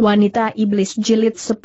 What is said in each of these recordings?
Wanita Iblis Jilid 10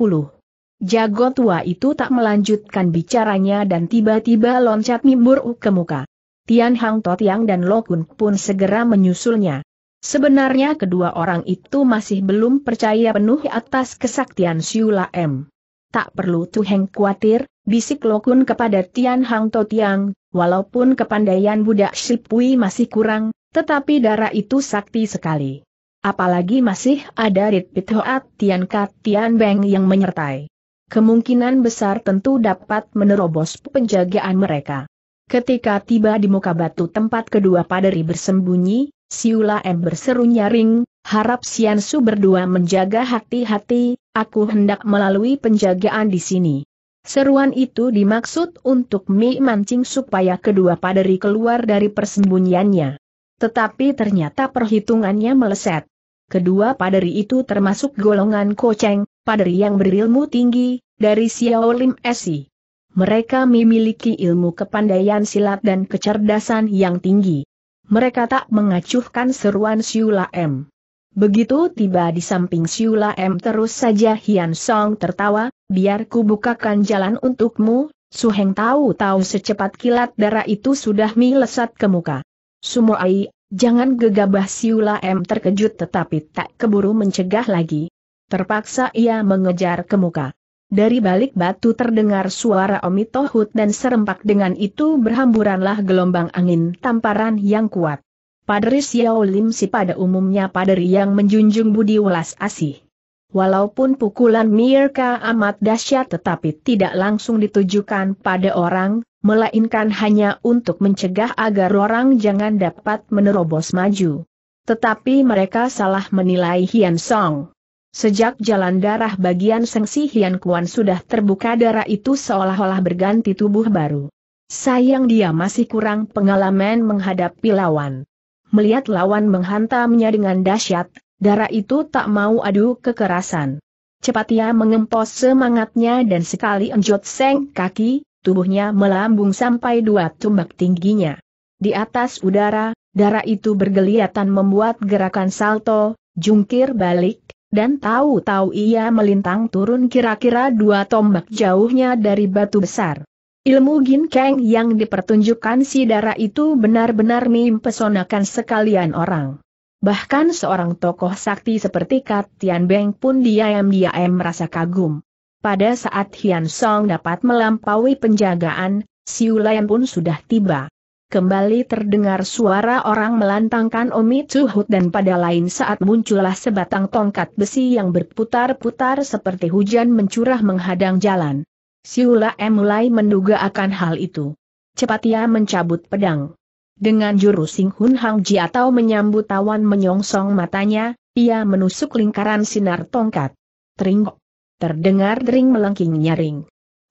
Jago tua itu tak melanjutkan bicaranya dan tiba-tiba loncat mimbur ke muka. Tian Hang Totiang dan Lokun pun segera menyusulnya. Sebenarnya kedua orang itu masih belum percaya penuh atas kesaktian Siula M. Tak perlu Tuheng khawatir, bisik Lokun kepada Tian Hang Totiang, walaupun kepandaian budak Shipui masih kurang, tetapi darah itu sakti sekali. Apalagi masih ada Rit Hoat Tian Kat Tian Beng yang menyertai. Kemungkinan besar tentu dapat menerobos penjagaan mereka. Ketika tiba di muka batu tempat kedua paderi bersembunyi, Siula M berseru nyaring, harap Sian Su berdua menjaga hati-hati, aku hendak melalui penjagaan di sini. Seruan itu dimaksud untuk Mi mancing supaya kedua paderi keluar dari persembunyiannya. Tetapi ternyata perhitungannya meleset kedua paderi itu termasuk golongan koceng, paderi yang berilmu tinggi, dari Xiao Lim Esi. Mereka memiliki ilmu kepandaian silat dan kecerdasan yang tinggi. Mereka tak mengacuhkan seruan Siula M. Begitu tiba di samping Siula M terus saja Hian Song tertawa, biar ku bukakan jalan untukmu, Suheng tahu-tahu secepat kilat darah itu sudah melesat ke muka. Sumoai, Jangan gegabah Siula M terkejut tetapi tak keburu mencegah lagi. Terpaksa ia mengejar ke muka. Dari balik batu terdengar suara Omi Tohut dan serempak dengan itu berhamburanlah gelombang angin tamparan yang kuat. Padri Xiao Lim si pada umumnya padri yang menjunjung budi welas asih. Walaupun pukulan Mirka amat dahsyat tetapi tidak langsung ditujukan pada orang, melainkan hanya untuk mencegah agar orang jangan dapat menerobos maju. Tetapi mereka salah menilai Hian Song. Sejak jalan darah bagian Sengsi Hian Kuan sudah terbuka darah itu seolah-olah berganti tubuh baru. Sayang dia masih kurang pengalaman menghadapi lawan. Melihat lawan menghantamnya dengan dahsyat, darah itu tak mau adu kekerasan. Cepat ia mengempos semangatnya dan sekali enjot seng kaki, tubuhnya melambung sampai dua tumbak tingginya. Di atas udara, darah itu bergeliatan membuat gerakan salto, jungkir balik, dan tahu-tahu ia melintang turun kira-kira dua tombak jauhnya dari batu besar. Ilmu ginkeng yang dipertunjukkan si darah itu benar-benar mempesonakan sekalian orang. Bahkan seorang tokoh sakti seperti Kat Tian Beng pun diam-diam merasa kagum. Pada saat Hian Song dapat melampaui penjagaan, Siu Lian pun sudah tiba. Kembali terdengar suara orang melantangkan Omi Cuhut dan pada lain saat muncullah sebatang tongkat besi yang berputar-putar seperti hujan mencurah menghadang jalan. Siula M mulai menduga akan hal itu. Cepat ia mencabut pedang. Dengan jurus Sing Hun Hang Ji atau menyambut tawan menyongsong matanya, ia menusuk lingkaran sinar tongkat. Tringgok. Terdengar dering melengking nyaring.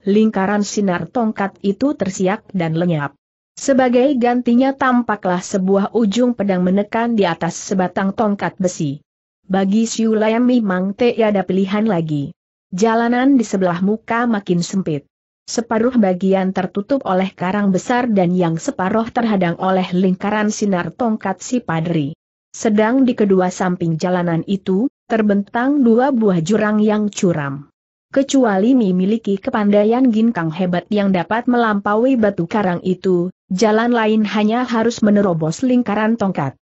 Lingkaran sinar tongkat itu tersiak dan lenyap. Sebagai gantinya tampaklah sebuah ujung pedang menekan di atas sebatang tongkat besi. Bagi Siulayam memang tiada pilihan lagi. Jalanan di sebelah muka makin sempit. Separuh bagian tertutup oleh karang besar dan yang separuh terhadang oleh lingkaran sinar tongkat si padri. Sedang di kedua samping jalanan itu, terbentang dua buah jurang yang curam. Kecuali memiliki kepandaian ginkang hebat yang dapat melampaui batu karang itu, jalan lain hanya harus menerobos lingkaran tongkat.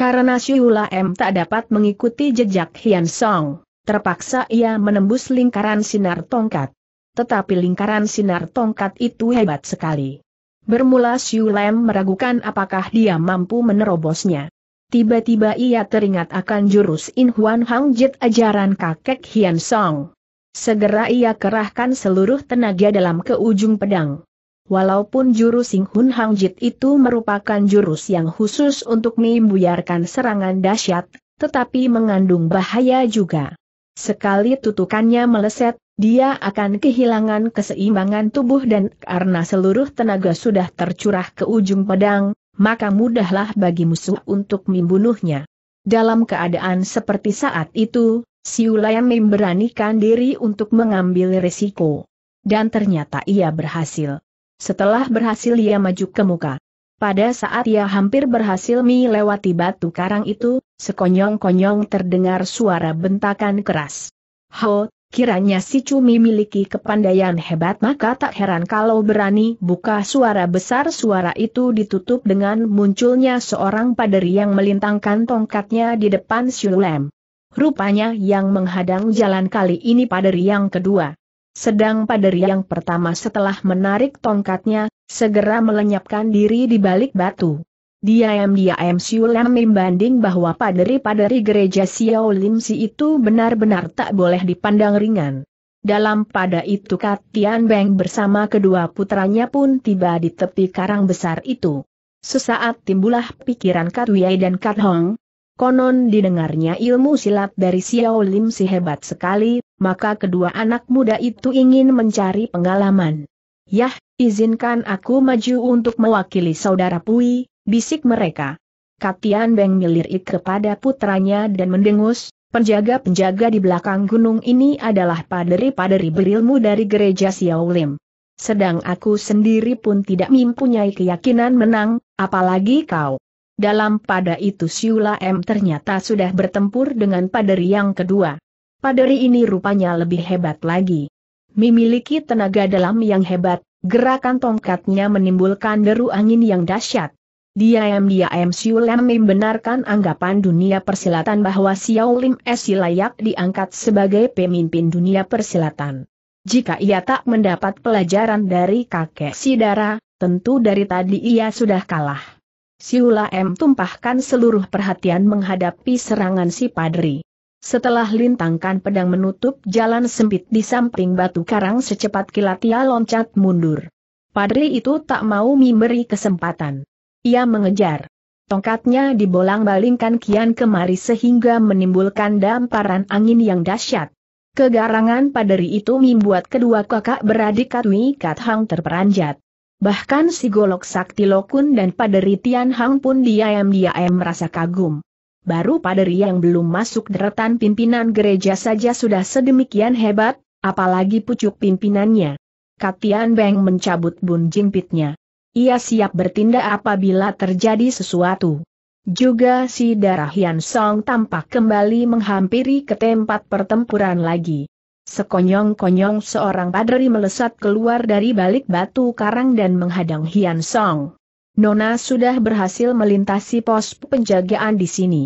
Karena Siula M tak dapat mengikuti jejak Hian Song, terpaksa ia menembus lingkaran sinar tongkat. Tetapi lingkaran sinar tongkat itu hebat sekali. Bermula Siulem meragukan apakah dia mampu menerobosnya. Tiba-tiba ia teringat akan jurus In Huan Hang Jit ajaran kakek Hian Song. Segera ia kerahkan seluruh tenaga dalam ke ujung pedang. Walaupun jurus In Huan Hang Jit itu merupakan jurus yang khusus untuk membuyarkan serangan dahsyat, tetapi mengandung bahaya juga. Sekali tutukannya meleset, dia akan kehilangan keseimbangan tubuh dan karena seluruh tenaga sudah tercurah ke ujung pedang, maka mudahlah bagi musuh untuk membunuhnya. Dalam keadaan seperti saat itu, yang memberanikan diri untuk mengambil resiko. Dan ternyata ia berhasil. Setelah berhasil ia maju ke muka. Pada saat ia hampir berhasil melewati batu karang itu, sekonyong-konyong terdengar suara bentakan keras. Ho, Kiranya si Cumi miliki kepandaian hebat maka tak heran kalau berani buka suara besar suara itu ditutup dengan munculnya seorang paderi yang melintangkan tongkatnya di depan Siulem. Rupanya yang menghadang jalan kali ini paderi yang kedua. Sedang paderi yang pertama setelah menarik tongkatnya, segera melenyapkan diri di balik batu. Diam-diam Siulam membanding bahwa paderi-paderi gereja Xiao Si itu benar-benar tak boleh dipandang ringan. Dalam pada itu Katian Beng bersama kedua putranya pun tiba di tepi karang besar itu. Sesaat timbullah pikiran Wei dan Kat Hong. Konon didengarnya ilmu silat dari Xiao Si hebat sekali, maka kedua anak muda itu ingin mencari pengalaman. Yah, izinkan aku maju untuk mewakili saudara Pui, Bisik mereka. Katian Beng melirik kepada putranya dan mendengus, penjaga-penjaga di belakang gunung ini adalah paderi-paderi berilmu dari gereja Lim. Sedang aku sendiri pun tidak mempunyai keyakinan menang, apalagi kau. Dalam pada itu Siula M ternyata sudah bertempur dengan paderi yang kedua. Paderi ini rupanya lebih hebat lagi. Memiliki tenaga dalam yang hebat, gerakan tongkatnya menimbulkan deru angin yang dahsyat. Diam-diam Siu Lam membenarkan anggapan dunia persilatan bahwa Xiao Lim Si layak diangkat sebagai pemimpin dunia persilatan. Jika ia tak mendapat pelajaran dari kakek Sidara, tentu dari tadi ia sudah kalah. Siula M tumpahkan seluruh perhatian menghadapi serangan si padri. Setelah lintangkan pedang menutup jalan sempit di samping batu karang secepat kilat ia loncat mundur. Padri itu tak mau memberi kesempatan. Ia mengejar. Tongkatnya dibolang-balingkan kian kemari sehingga menimbulkan damparan angin yang dahsyat. Kegarangan paderi itu membuat kedua kakak beradik Katwi Kat Hang terperanjat. Bahkan si Golok Sakti Lokun dan paderi Tian Hang pun diam-diam merasa kagum. Baru paderi yang belum masuk deretan pimpinan gereja saja sudah sedemikian hebat, apalagi pucuk pimpinannya. Katian Beng mencabut bun jimpitnya. Ia siap bertindak apabila terjadi sesuatu. Juga si darah Hian Song tampak kembali menghampiri ke tempat pertempuran lagi. Sekonyong-konyong seorang padri melesat keluar dari balik batu karang dan menghadang Hian Song. Nona sudah berhasil melintasi pos penjagaan di sini.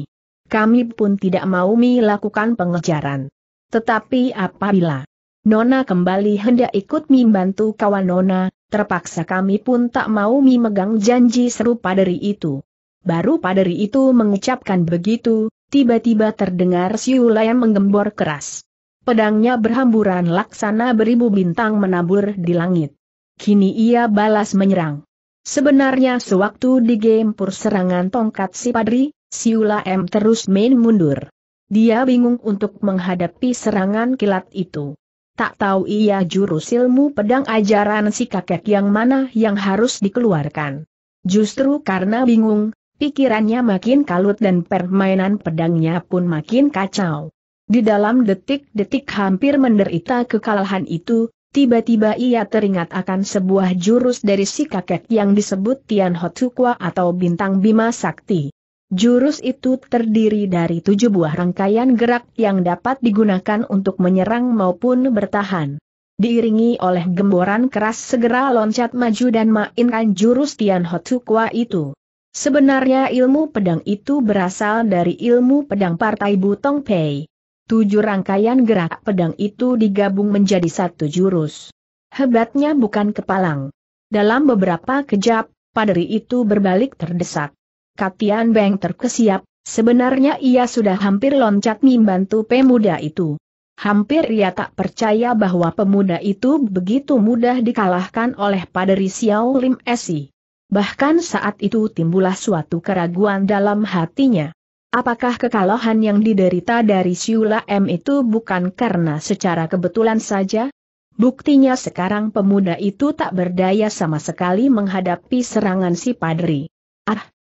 Kami pun tidak mau melakukan pengejaran. Tetapi apabila Nona kembali hendak ikut membantu kawan Nona, terpaksa kami pun tak mau memegang janji serupa dari itu. Baru padari itu mengucapkan begitu, tiba-tiba terdengar Siula yang menggembor keras. Pedangnya berhamburan laksana beribu bintang menabur di langit. Kini ia balas menyerang. Sebenarnya sewaktu digempur serangan tongkat si Padri, Siula M terus main mundur. Dia bingung untuk menghadapi serangan kilat itu tak tahu ia jurus ilmu pedang ajaran si kakek yang mana yang harus dikeluarkan. Justru karena bingung, pikirannya makin kalut dan permainan pedangnya pun makin kacau. Di dalam detik-detik hampir menderita kekalahan itu, tiba-tiba ia teringat akan sebuah jurus dari si kakek yang disebut Tian Hotsukwa atau Bintang Bima Sakti. Jurus itu terdiri dari tujuh buah rangkaian gerak yang dapat digunakan untuk menyerang maupun bertahan. Diiringi oleh gemboran keras segera loncat maju dan mainkan jurus Tian Hotsukwa itu. Sebenarnya ilmu pedang itu berasal dari ilmu pedang Partai Butong Pei. Tujuh rangkaian gerak pedang itu digabung menjadi satu jurus. Hebatnya bukan kepalang. Dalam beberapa kejap, Padri itu berbalik terdesak. Katian Beng terkesiap, sebenarnya ia sudah hampir loncat membantu pemuda itu. Hampir ia tak percaya bahwa pemuda itu begitu mudah dikalahkan oleh Paderi Xiao Lim Esi. Bahkan saat itu timbullah suatu keraguan dalam hatinya. Apakah kekalahan yang diderita dari Siula M itu bukan karena secara kebetulan saja? Buktinya sekarang pemuda itu tak berdaya sama sekali menghadapi serangan si Padri.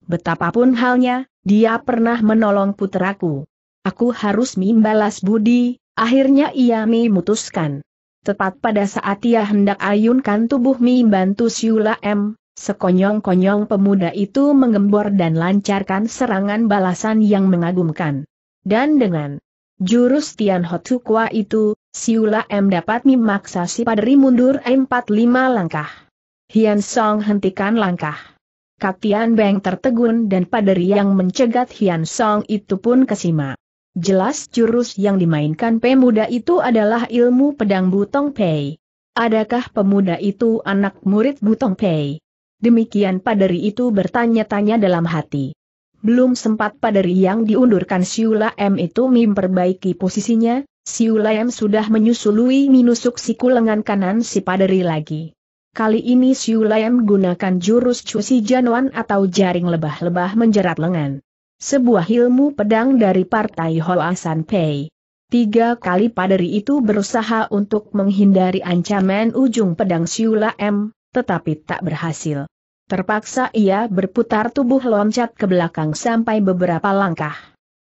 Betapapun halnya, dia pernah menolong puteraku. Aku harus membalas budi, akhirnya ia memutuskan. Tepat pada saat ia hendak ayunkan tubuh membantu Siula M, sekonyong-konyong pemuda itu mengembor dan lancarkan serangan balasan yang mengagumkan. Dan dengan jurus Tian Hotsukwa itu, Siula M dapat memaksa si padri mundur empat lima langkah. Hian Song hentikan langkah. Katian Beng tertegun dan paderi yang mencegat Hian Song itu pun kesima. Jelas jurus yang dimainkan pemuda itu adalah ilmu pedang Butong Pei. Adakah pemuda itu anak murid Butong Pei? Demikian paderi itu bertanya-tanya dalam hati. Belum sempat paderi yang diundurkan Siula M itu memperbaiki posisinya, Siula M sudah menyusului minusuk siku lengan kanan si paderi lagi. Kali ini Siu Lem gunakan jurus cusi januan atau jaring lebah-lebah menjerat lengan. Sebuah ilmu pedang dari partai Hoasan Pei. Tiga kali paderi itu berusaha untuk menghindari ancaman ujung pedang Siu Lem, tetapi tak berhasil. Terpaksa ia berputar tubuh loncat ke belakang sampai beberapa langkah.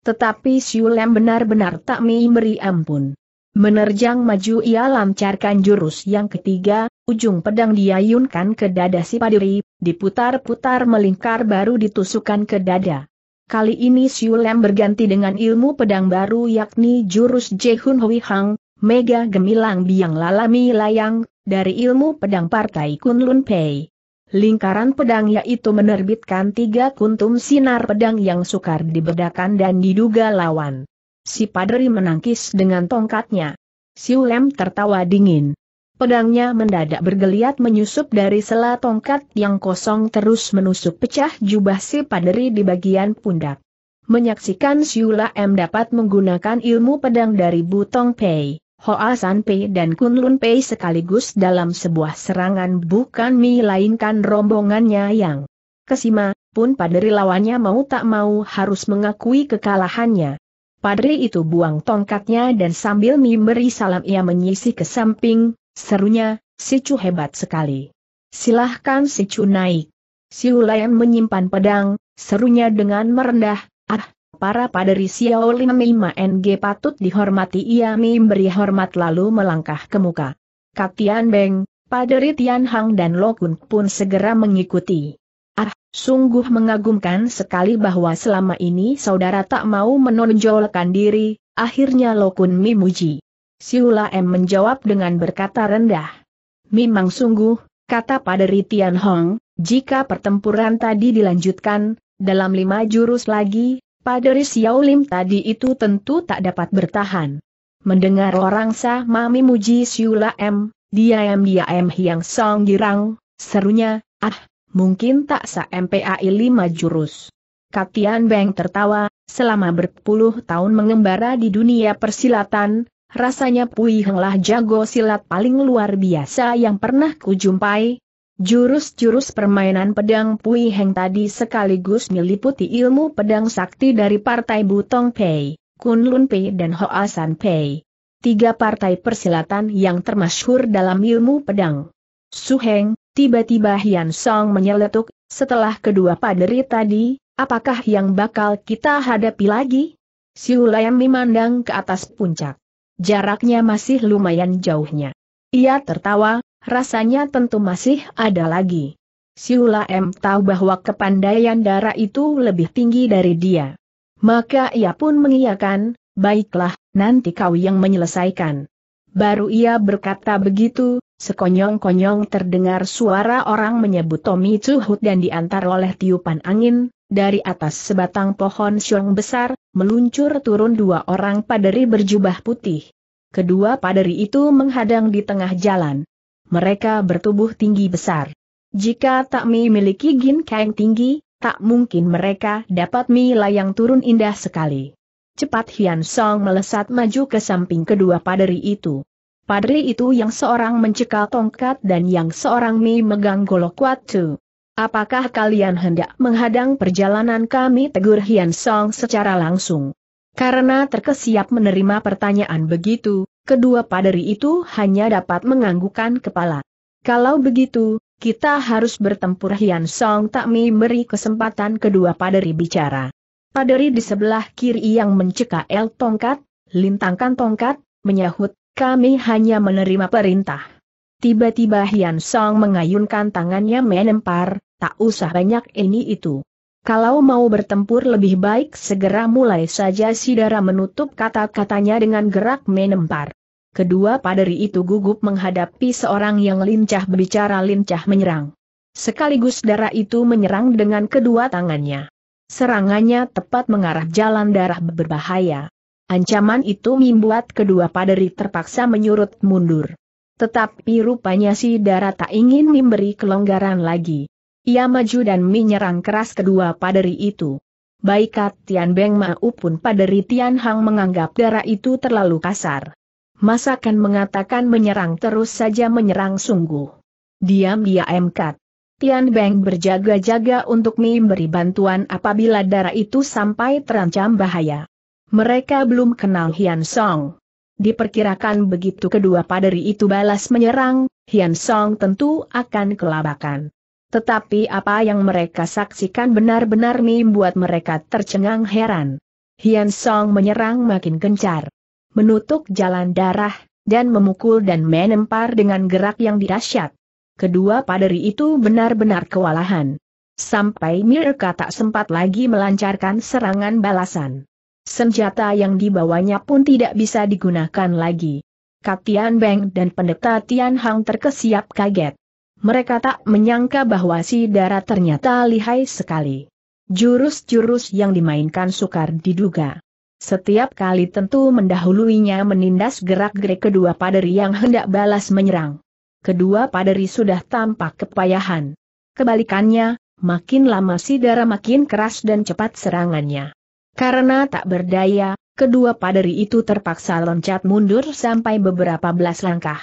Tetapi Siu Lem benar-benar tak memberi ampun. Menerjang maju ia lancarkan jurus yang ketiga, Ujung pedang diayunkan ke dada si Padiri, diputar-putar melingkar baru ditusukkan ke dada. Kali ini Siulem berganti dengan ilmu pedang baru yakni jurus Jehun Hui Hang, Mega Gemilang Biang Lalami Layang, dari ilmu pedang Partai Kun Lun Pei. Lingkaran pedang yaitu menerbitkan tiga kuntum sinar pedang yang sukar dibedakan dan diduga lawan. Si padri menangkis dengan tongkatnya. Si Ulem tertawa dingin. Pedangnya mendadak bergeliat menyusup dari sela tongkat yang kosong terus menusuk pecah jubah si paderi di bagian pundak. Menyaksikan Siula M dapat menggunakan ilmu pedang dari Butong Pei, Hoa San Pei dan Kun Lun Pei sekaligus dalam sebuah serangan bukan melainkan rombongannya yang kesima, pun paderi lawannya mau tak mau harus mengakui kekalahannya. Padri itu buang tongkatnya dan sambil memberi salam ia menyisih ke samping, Serunya, si cu hebat sekali. Silahkan si cu naik. Siu Layan menyimpan pedang, serunya dengan merendah, ah, para paderi Xiao Lim Mima NG patut dihormati ia memberi hormat lalu melangkah ke muka. Katian Beng, paderi Tian Hang dan Lokun pun segera mengikuti. Ah, sungguh mengagumkan sekali bahwa selama ini saudara tak mau menonjolkan diri, akhirnya Lokun memuji. Siula M menjawab dengan berkata rendah. Memang sungguh, kata pada Tian Hong, jika pertempuran tadi dilanjutkan, dalam lima jurus lagi, Paderi Xiao Lim tadi itu tentu tak dapat bertahan. Mendengar orang sah Mami Muji Siula M, dia m dia m Hiang Song girang, serunya, ah, mungkin tak sa MPAI lima jurus. Katian Beng tertawa, selama berpuluh tahun mengembara di dunia persilatan, Rasanya Pui Henglah jago silat paling luar biasa yang pernah kujumpai. Jurus-jurus permainan pedang Pui Heng tadi sekaligus meliputi ilmu pedang sakti dari partai Butong Pei, Kunlun Pei dan Hoasan Pei. Tiga partai persilatan yang termasyhur dalam ilmu pedang. Su Heng, tiba-tiba Hian Song menyeletuk, setelah kedua paderi tadi, apakah yang bakal kita hadapi lagi? Siulayam memandang ke atas puncak jaraknya masih lumayan jauhnya. Ia tertawa, rasanya tentu masih ada lagi. Siula M tahu bahwa kepandaian darah itu lebih tinggi dari dia. Maka ia pun mengiyakan, baiklah, nanti kau yang menyelesaikan. Baru ia berkata begitu, sekonyong-konyong terdengar suara orang menyebut Tommy Chuhut dan diantar oleh tiupan angin, dari atas sebatang pohon siung besar, meluncur turun dua orang paderi berjubah putih. Kedua paderi itu menghadang di tengah jalan. Mereka bertubuh tinggi besar. Jika tak memiliki gin kain tinggi, tak mungkin mereka dapat mila yang turun indah sekali. Cepat Hian Song melesat maju ke samping kedua paderi itu. Padri itu yang seorang mencekal tongkat dan yang seorang memegang megang golok watu. Apakah kalian hendak menghadang perjalanan kami tegur Hian Song secara langsung? Karena terkesiap menerima pertanyaan begitu, kedua paderi itu hanya dapat menganggukkan kepala. Kalau begitu, kita harus bertempur Hian Song tak memberi kesempatan kedua paderi bicara. Paderi di sebelah kiri yang mencekak el tongkat, lintangkan tongkat, menyahut, kami hanya menerima perintah. Tiba-tiba Hian Song mengayunkan tangannya menempar, tak usah banyak ini itu. Kalau mau bertempur lebih baik segera mulai saja Sidara menutup kata-katanya dengan gerak menempar. Kedua paderi itu gugup menghadapi seorang yang lincah berbicara lincah menyerang. Sekaligus darah itu menyerang dengan kedua tangannya. Serangannya tepat mengarah jalan darah berbahaya. Ancaman itu membuat kedua paderi terpaksa menyurut mundur. Tetapi rupanya si Dara tak ingin memberi kelonggaran lagi. Ia maju dan menyerang keras kedua paderi itu. Baik Tian Beng maupun paderi Tian Hang menganggap Dara itu terlalu kasar. Masakan mengatakan menyerang terus saja menyerang sungguh. diam dia Kat. Tian Beng berjaga-jaga untuk memberi bantuan apabila Darah itu sampai terancam bahaya. Mereka belum kenal Hian Song. Diperkirakan begitu kedua paderi itu balas menyerang, Hian Song tentu akan kelabakan. Tetapi apa yang mereka saksikan benar-benar membuat mereka tercengang heran. Hian Song menyerang makin gencar. Menutup jalan darah, dan memukul dan menempar dengan gerak yang dirasyat. Kedua paderi itu benar-benar kewalahan. Sampai mereka tak sempat lagi melancarkan serangan balasan. Senjata yang dibawanya pun tidak bisa digunakan lagi. Katian Beng dan pendeta Tian Hang terkesiap kaget. Mereka tak menyangka bahwa si darah ternyata lihai sekali. Jurus-jurus yang dimainkan sukar diduga. Setiap kali tentu mendahuluinya menindas gerak-gerik kedua paderi yang hendak balas menyerang. Kedua paderi sudah tampak kepayahan. Kebalikannya, makin lama si darah makin keras dan cepat serangannya. Karena tak berdaya, kedua paderi itu terpaksa loncat mundur sampai beberapa belas langkah.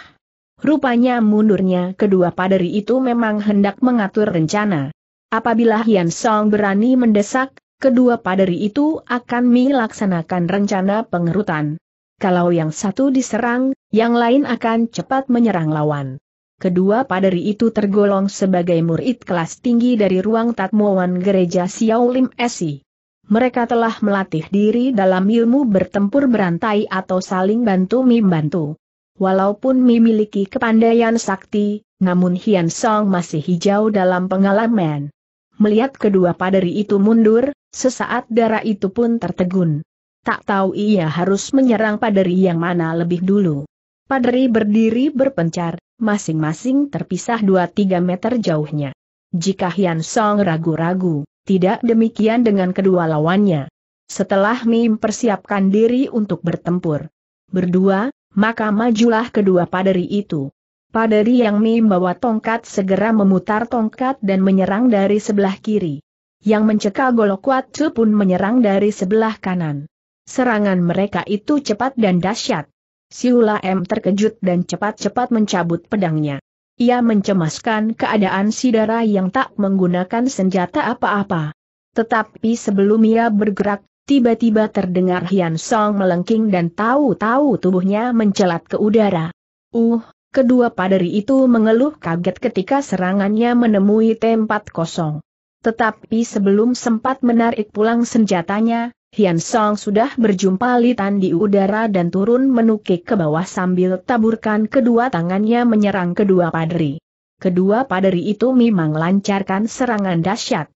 Rupanya mundurnya kedua paderi itu memang hendak mengatur rencana. Apabila Hian Song berani mendesak, kedua paderi itu akan melaksanakan rencana pengerutan. Kalau yang satu diserang, yang lain akan cepat menyerang lawan. Kedua paderi itu tergolong sebagai murid kelas tinggi dari ruang tatmuan gereja Lim Esi. Mereka telah melatih diri dalam ilmu bertempur berantai atau saling bantu membantu. Walaupun memiliki kepandaian sakti, namun Hian Song masih hijau dalam pengalaman. Melihat kedua paderi itu mundur, sesaat darah itu pun tertegun. Tak tahu ia harus menyerang paderi yang mana lebih dulu. Padri berdiri berpencar, masing-masing terpisah 2-3 meter jauhnya. Jika Hian Song ragu-ragu, tidak demikian dengan kedua lawannya. Setelah Mim persiapkan diri untuk bertempur berdua, maka majulah kedua paderi itu. Paderi yang Mim bawa tongkat segera memutar tongkat dan menyerang dari sebelah kiri. Yang mencekal golok Watsu pun menyerang dari sebelah kanan. Serangan mereka itu cepat dan dahsyat. Siula M terkejut dan cepat-cepat mencabut pedangnya. Ia mencemaskan keadaan Sidara yang tak menggunakan senjata apa-apa. Tetapi sebelum ia bergerak, tiba-tiba terdengar Hian Song melengking dan tahu-tahu tubuhnya mencelat ke udara. Uh, kedua paderi itu mengeluh kaget ketika serangannya menemui tempat kosong. Tetapi sebelum sempat menarik pulang senjatanya, Hian Song sudah berjumpa Litan di udara dan turun menukik ke bawah sambil taburkan kedua tangannya menyerang kedua padri. Kedua padri itu memang lancarkan serangan dahsyat.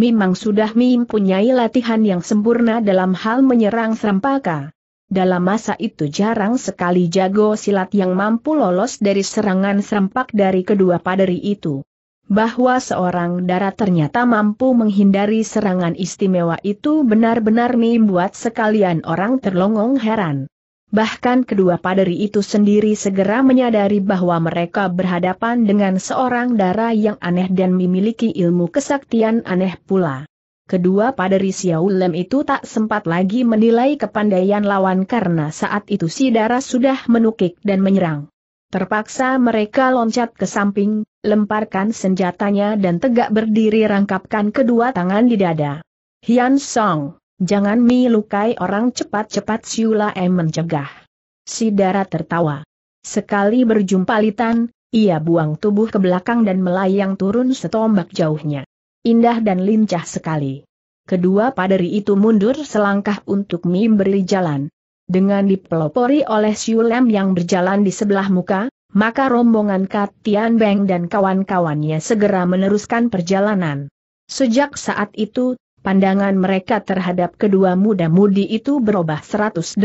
Memang sudah mempunyai latihan yang sempurna dalam hal menyerang serempaka. Dalam masa itu jarang sekali jago silat yang mampu lolos dari serangan serempak dari kedua padri itu bahwa seorang darah ternyata mampu menghindari serangan istimewa itu benar-benar membuat sekalian orang terlongong heran. Bahkan kedua paderi itu sendiri segera menyadari bahwa mereka berhadapan dengan seorang darah yang aneh dan memiliki ilmu kesaktian aneh pula. Kedua paderi Siaulem itu tak sempat lagi menilai kepandaian lawan karena saat itu si darah sudah menukik dan menyerang. Terpaksa mereka loncat ke samping, lemparkan senjatanya dan tegak berdiri rangkapkan kedua tangan di dada. Hian Song, jangan melukai orang cepat-cepat Siula M mencegah. Si Dara tertawa. Sekali berjumpa Litan, ia buang tubuh ke belakang dan melayang turun setombak jauhnya. Indah dan lincah sekali. Kedua paderi itu mundur selangkah untuk memberi jalan. Dengan dipelopori oleh Siulem yang berjalan di sebelah muka, maka rombongan Kat Tian Beng dan kawan-kawannya segera meneruskan perjalanan. Sejak saat itu, pandangan mereka terhadap kedua muda-mudi itu berubah 180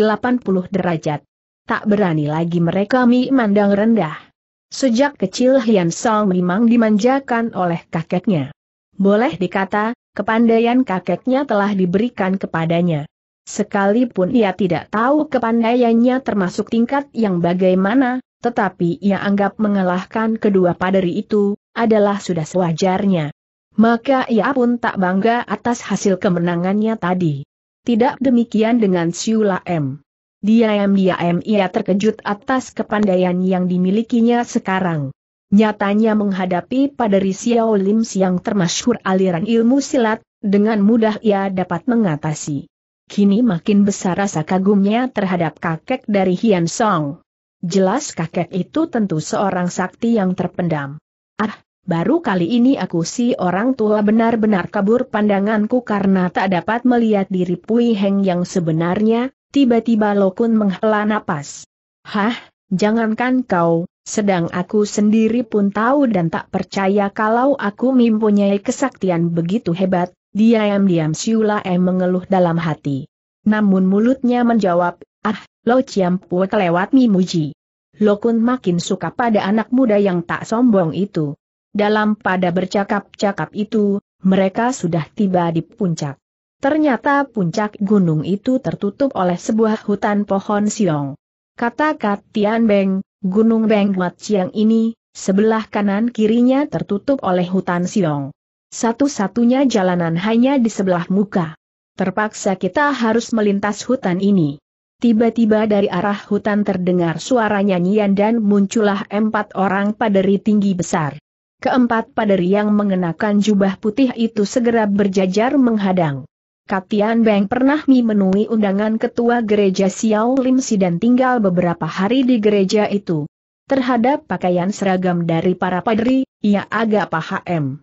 derajat. Tak berani lagi mereka memandang rendah. Sejak kecil Hian Song memang dimanjakan oleh kakeknya. Boleh dikata, kepandaian kakeknya telah diberikan kepadanya. Sekalipun ia tidak tahu kepandaiannya termasuk tingkat yang bagaimana, tetapi ia anggap mengalahkan kedua paderi itu, adalah sudah sewajarnya. Maka ia pun tak bangga atas hasil kemenangannya tadi. Tidak demikian dengan Siula M. Diam-diam ia terkejut atas kepandaian yang dimilikinya sekarang. Nyatanya menghadapi paderi Xiao Lim yang termasyhur aliran ilmu silat, dengan mudah ia dapat mengatasi. Kini makin besar rasa kagumnya terhadap kakek dari Hian Song. Jelas kakek itu tentu seorang sakti yang terpendam. Ah, baru kali ini aku si orang tua benar-benar kabur pandanganku karena tak dapat melihat diri Pui Heng yang sebenarnya, tiba-tiba Lokun menghela napas. Hah, jangankan kau, sedang aku sendiri pun tahu dan tak percaya kalau aku mempunyai kesaktian begitu hebat, diam-diam Siula E mengeluh dalam hati. Namun mulutnya menjawab, ah, Lo Chiam Pue kelewat mimuji. Lo Kun makin suka pada anak muda yang tak sombong itu. Dalam pada bercakap-cakap itu, mereka sudah tiba di puncak. Ternyata puncak gunung itu tertutup oleh sebuah hutan pohon siong. Kata Kat Tian Beng, Gunung Beng Wat Chiang ini, sebelah kanan kirinya tertutup oleh hutan siong. Satu-satunya jalanan hanya di sebelah muka. Terpaksa kita harus melintas hutan ini. Tiba-tiba dari arah hutan terdengar suara nyanyian dan muncullah empat orang paderi tinggi besar. Keempat paderi yang mengenakan jubah putih itu segera berjajar menghadang. Katian Beng pernah memenuhi undangan ketua gereja Xiao Lim Si dan tinggal beberapa hari di gereja itu. Terhadap pakaian seragam dari para paderi, ia agak paham.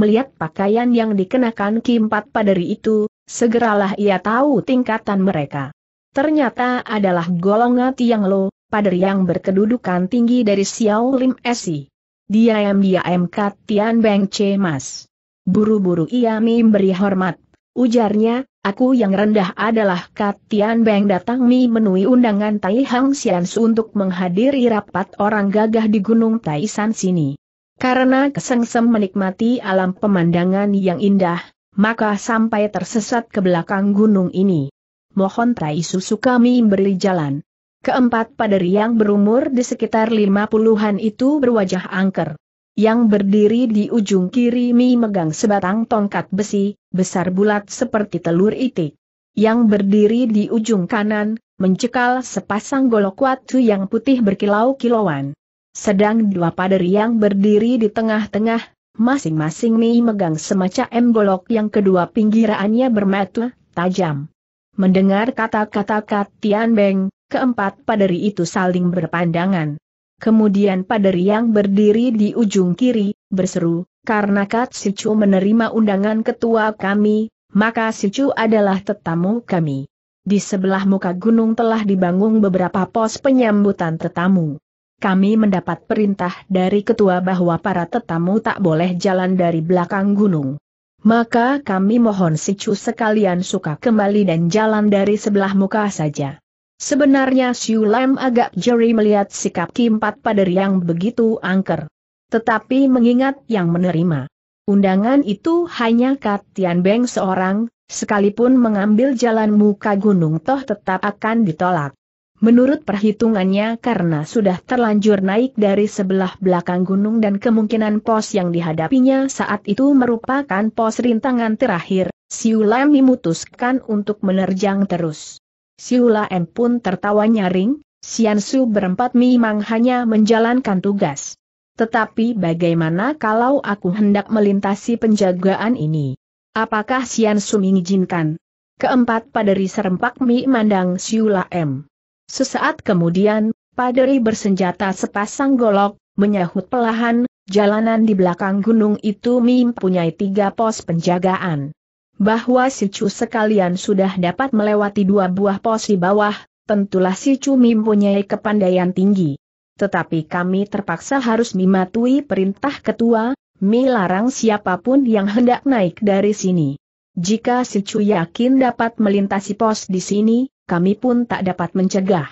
Melihat pakaian yang dikenakan keempat paderi itu, segeralah ia tahu tingkatan mereka ternyata adalah golongan tiang lo, pader yang berkedudukan tinggi dari Xiao Lim Esi. dia diam Kat Tian Beng Mas. Buru-buru ia memberi hormat. Ujarnya, aku yang rendah adalah Kat Tian Beng datang mi menui undangan Tai Hang Xiansu untuk menghadiri rapat orang gagah di Gunung Taishan sini. Karena kesengsem menikmati alam pemandangan yang indah, maka sampai tersesat ke belakang gunung ini mohon Tai Susu kami beri jalan. Keempat paderi yang berumur di sekitar lima puluhan itu berwajah angker. Yang berdiri di ujung kiri Mi megang sebatang tongkat besi, besar bulat seperti telur itik. Yang berdiri di ujung kanan, mencekal sepasang golok watu yang putih berkilau-kilauan. Sedang dua paderi yang berdiri di tengah-tengah, masing-masing Mi megang semacam golok yang kedua pinggirannya bermata, tajam. Mendengar kata-kata Kat Tian Beng, keempat paderi itu saling berpandangan. Kemudian paderi yang berdiri di ujung kiri, berseru, karena Kat Sicu menerima undangan ketua kami, maka Sicu adalah tetamu kami. Di sebelah muka gunung telah dibangun beberapa pos penyambutan tetamu. Kami mendapat perintah dari ketua bahwa para tetamu tak boleh jalan dari belakang gunung. Maka kami mohon Chu sekalian suka kembali dan jalan dari sebelah muka saja. Sebenarnya Siu Lam agak jeri melihat sikap Kim Pat pada yang begitu angker. Tetapi mengingat yang menerima. Undangan itu hanya Katian Beng seorang, sekalipun mengambil jalan muka gunung toh tetap akan ditolak. Menurut perhitungannya karena sudah terlanjur naik dari sebelah belakang gunung dan kemungkinan pos yang dihadapinya saat itu merupakan pos rintangan terakhir, Siulam memutuskan untuk menerjang terus. Siulam pun tertawa nyaring, Siansu berempat memang hanya menjalankan tugas. Tetapi bagaimana kalau aku hendak melintasi penjagaan ini? Apakah Siansu mengizinkan? Keempat paderi serempak Mi Mandang Siula M. Sesaat kemudian, paderi bersenjata sepasang golok, menyahut pelahan, jalanan di belakang gunung itu mempunyai tiga pos penjagaan. Bahwa si Chu sekalian sudah dapat melewati dua buah pos di bawah, tentulah si Chu mempunyai kepandaian tinggi. Tetapi kami terpaksa harus mematuhi perintah ketua, Mi larang siapapun yang hendak naik dari sini. Jika si Chu yakin dapat melintasi pos di sini, kami pun tak dapat mencegah.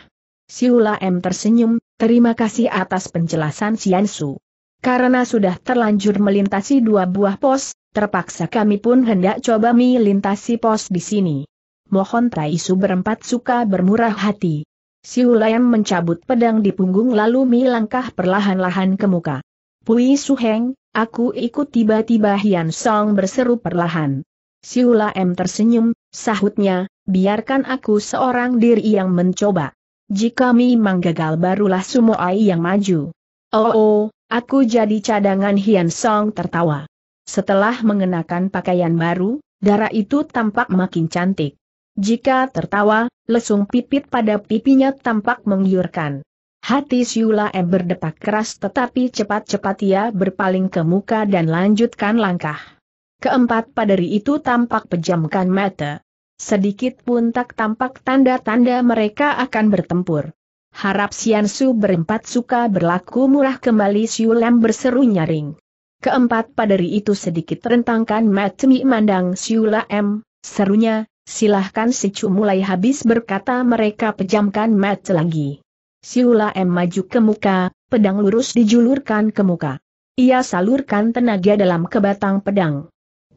Siula M tersenyum, terima kasih atas penjelasan Siansu. Karena sudah terlanjur melintasi dua buah pos, terpaksa kami pun hendak coba melintasi pos di sini. Mohon Traisu berempat suka bermurah hati. Siula M mencabut pedang di punggung lalu melangkah perlahan-lahan ke muka. Pui Heng, aku ikut tiba-tiba Hian Song berseru perlahan. Siula M tersenyum, Sahutnya, biarkan aku seorang diri yang mencoba. Jika memang gagal barulah Sumoai yang maju. Oh, oh aku jadi cadangan Hian Song tertawa. Setelah mengenakan pakaian baru, darah itu tampak makin cantik. Jika tertawa, lesung pipit pada pipinya tampak menggiurkan. Hati Siula E berdetak keras tetapi cepat-cepat ia berpaling ke muka dan lanjutkan langkah. Keempat paderi itu tampak pejamkan mata. Sedikit pun tak tampak tanda-tanda mereka akan bertempur. Harap Sian Su berempat suka berlaku murah kembali Siulam berseru nyaring. Keempat paderi itu sedikit rentangkan matemi mandang Siulam, serunya, silahkan Cu mulai habis berkata mereka pejamkan mata lagi. Siulam maju ke muka, pedang lurus dijulurkan ke muka. Ia salurkan tenaga dalam ke batang pedang.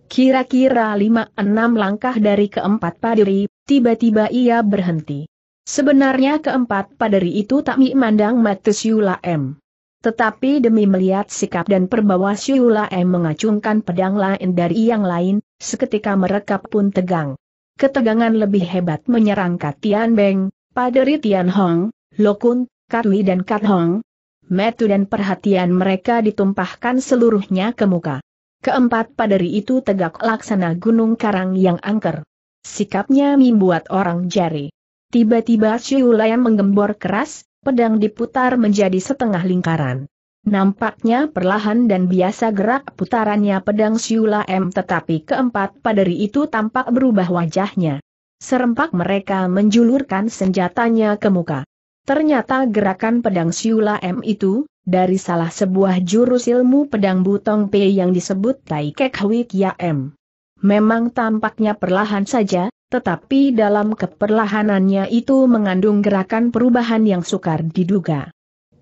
Kira-kira lima enam langkah dari keempat paderi, tiba-tiba ia berhenti. Sebenarnya keempat paderi itu tak memandang mata Syula M. Tetapi demi melihat sikap dan perbawa Syula M mengacungkan pedang lain dari yang lain, seketika mereka pun tegang. Ketegangan lebih hebat menyerang Tian Beng, Paderi Tian Hong, Lokun, Katwi dan Kat Hong. Metu dan perhatian mereka ditumpahkan seluruhnya ke muka. Keempat padari itu tegak laksana gunung karang yang angker. Sikapnya membuat orang jari. Tiba-tiba Siulaya menggembor keras, pedang diputar menjadi setengah lingkaran. Nampaknya perlahan dan biasa gerak putarannya pedang Siula M tetapi keempat paderi itu tampak berubah wajahnya. Serempak mereka menjulurkan senjatanya ke muka. Ternyata gerakan pedang Siula M itu, dari salah sebuah jurus ilmu pedang Butong Pei yang disebut Tai Kek Hui Ya M. Memang tampaknya perlahan saja, tetapi dalam keperlahanannya itu mengandung gerakan perubahan yang sukar diduga.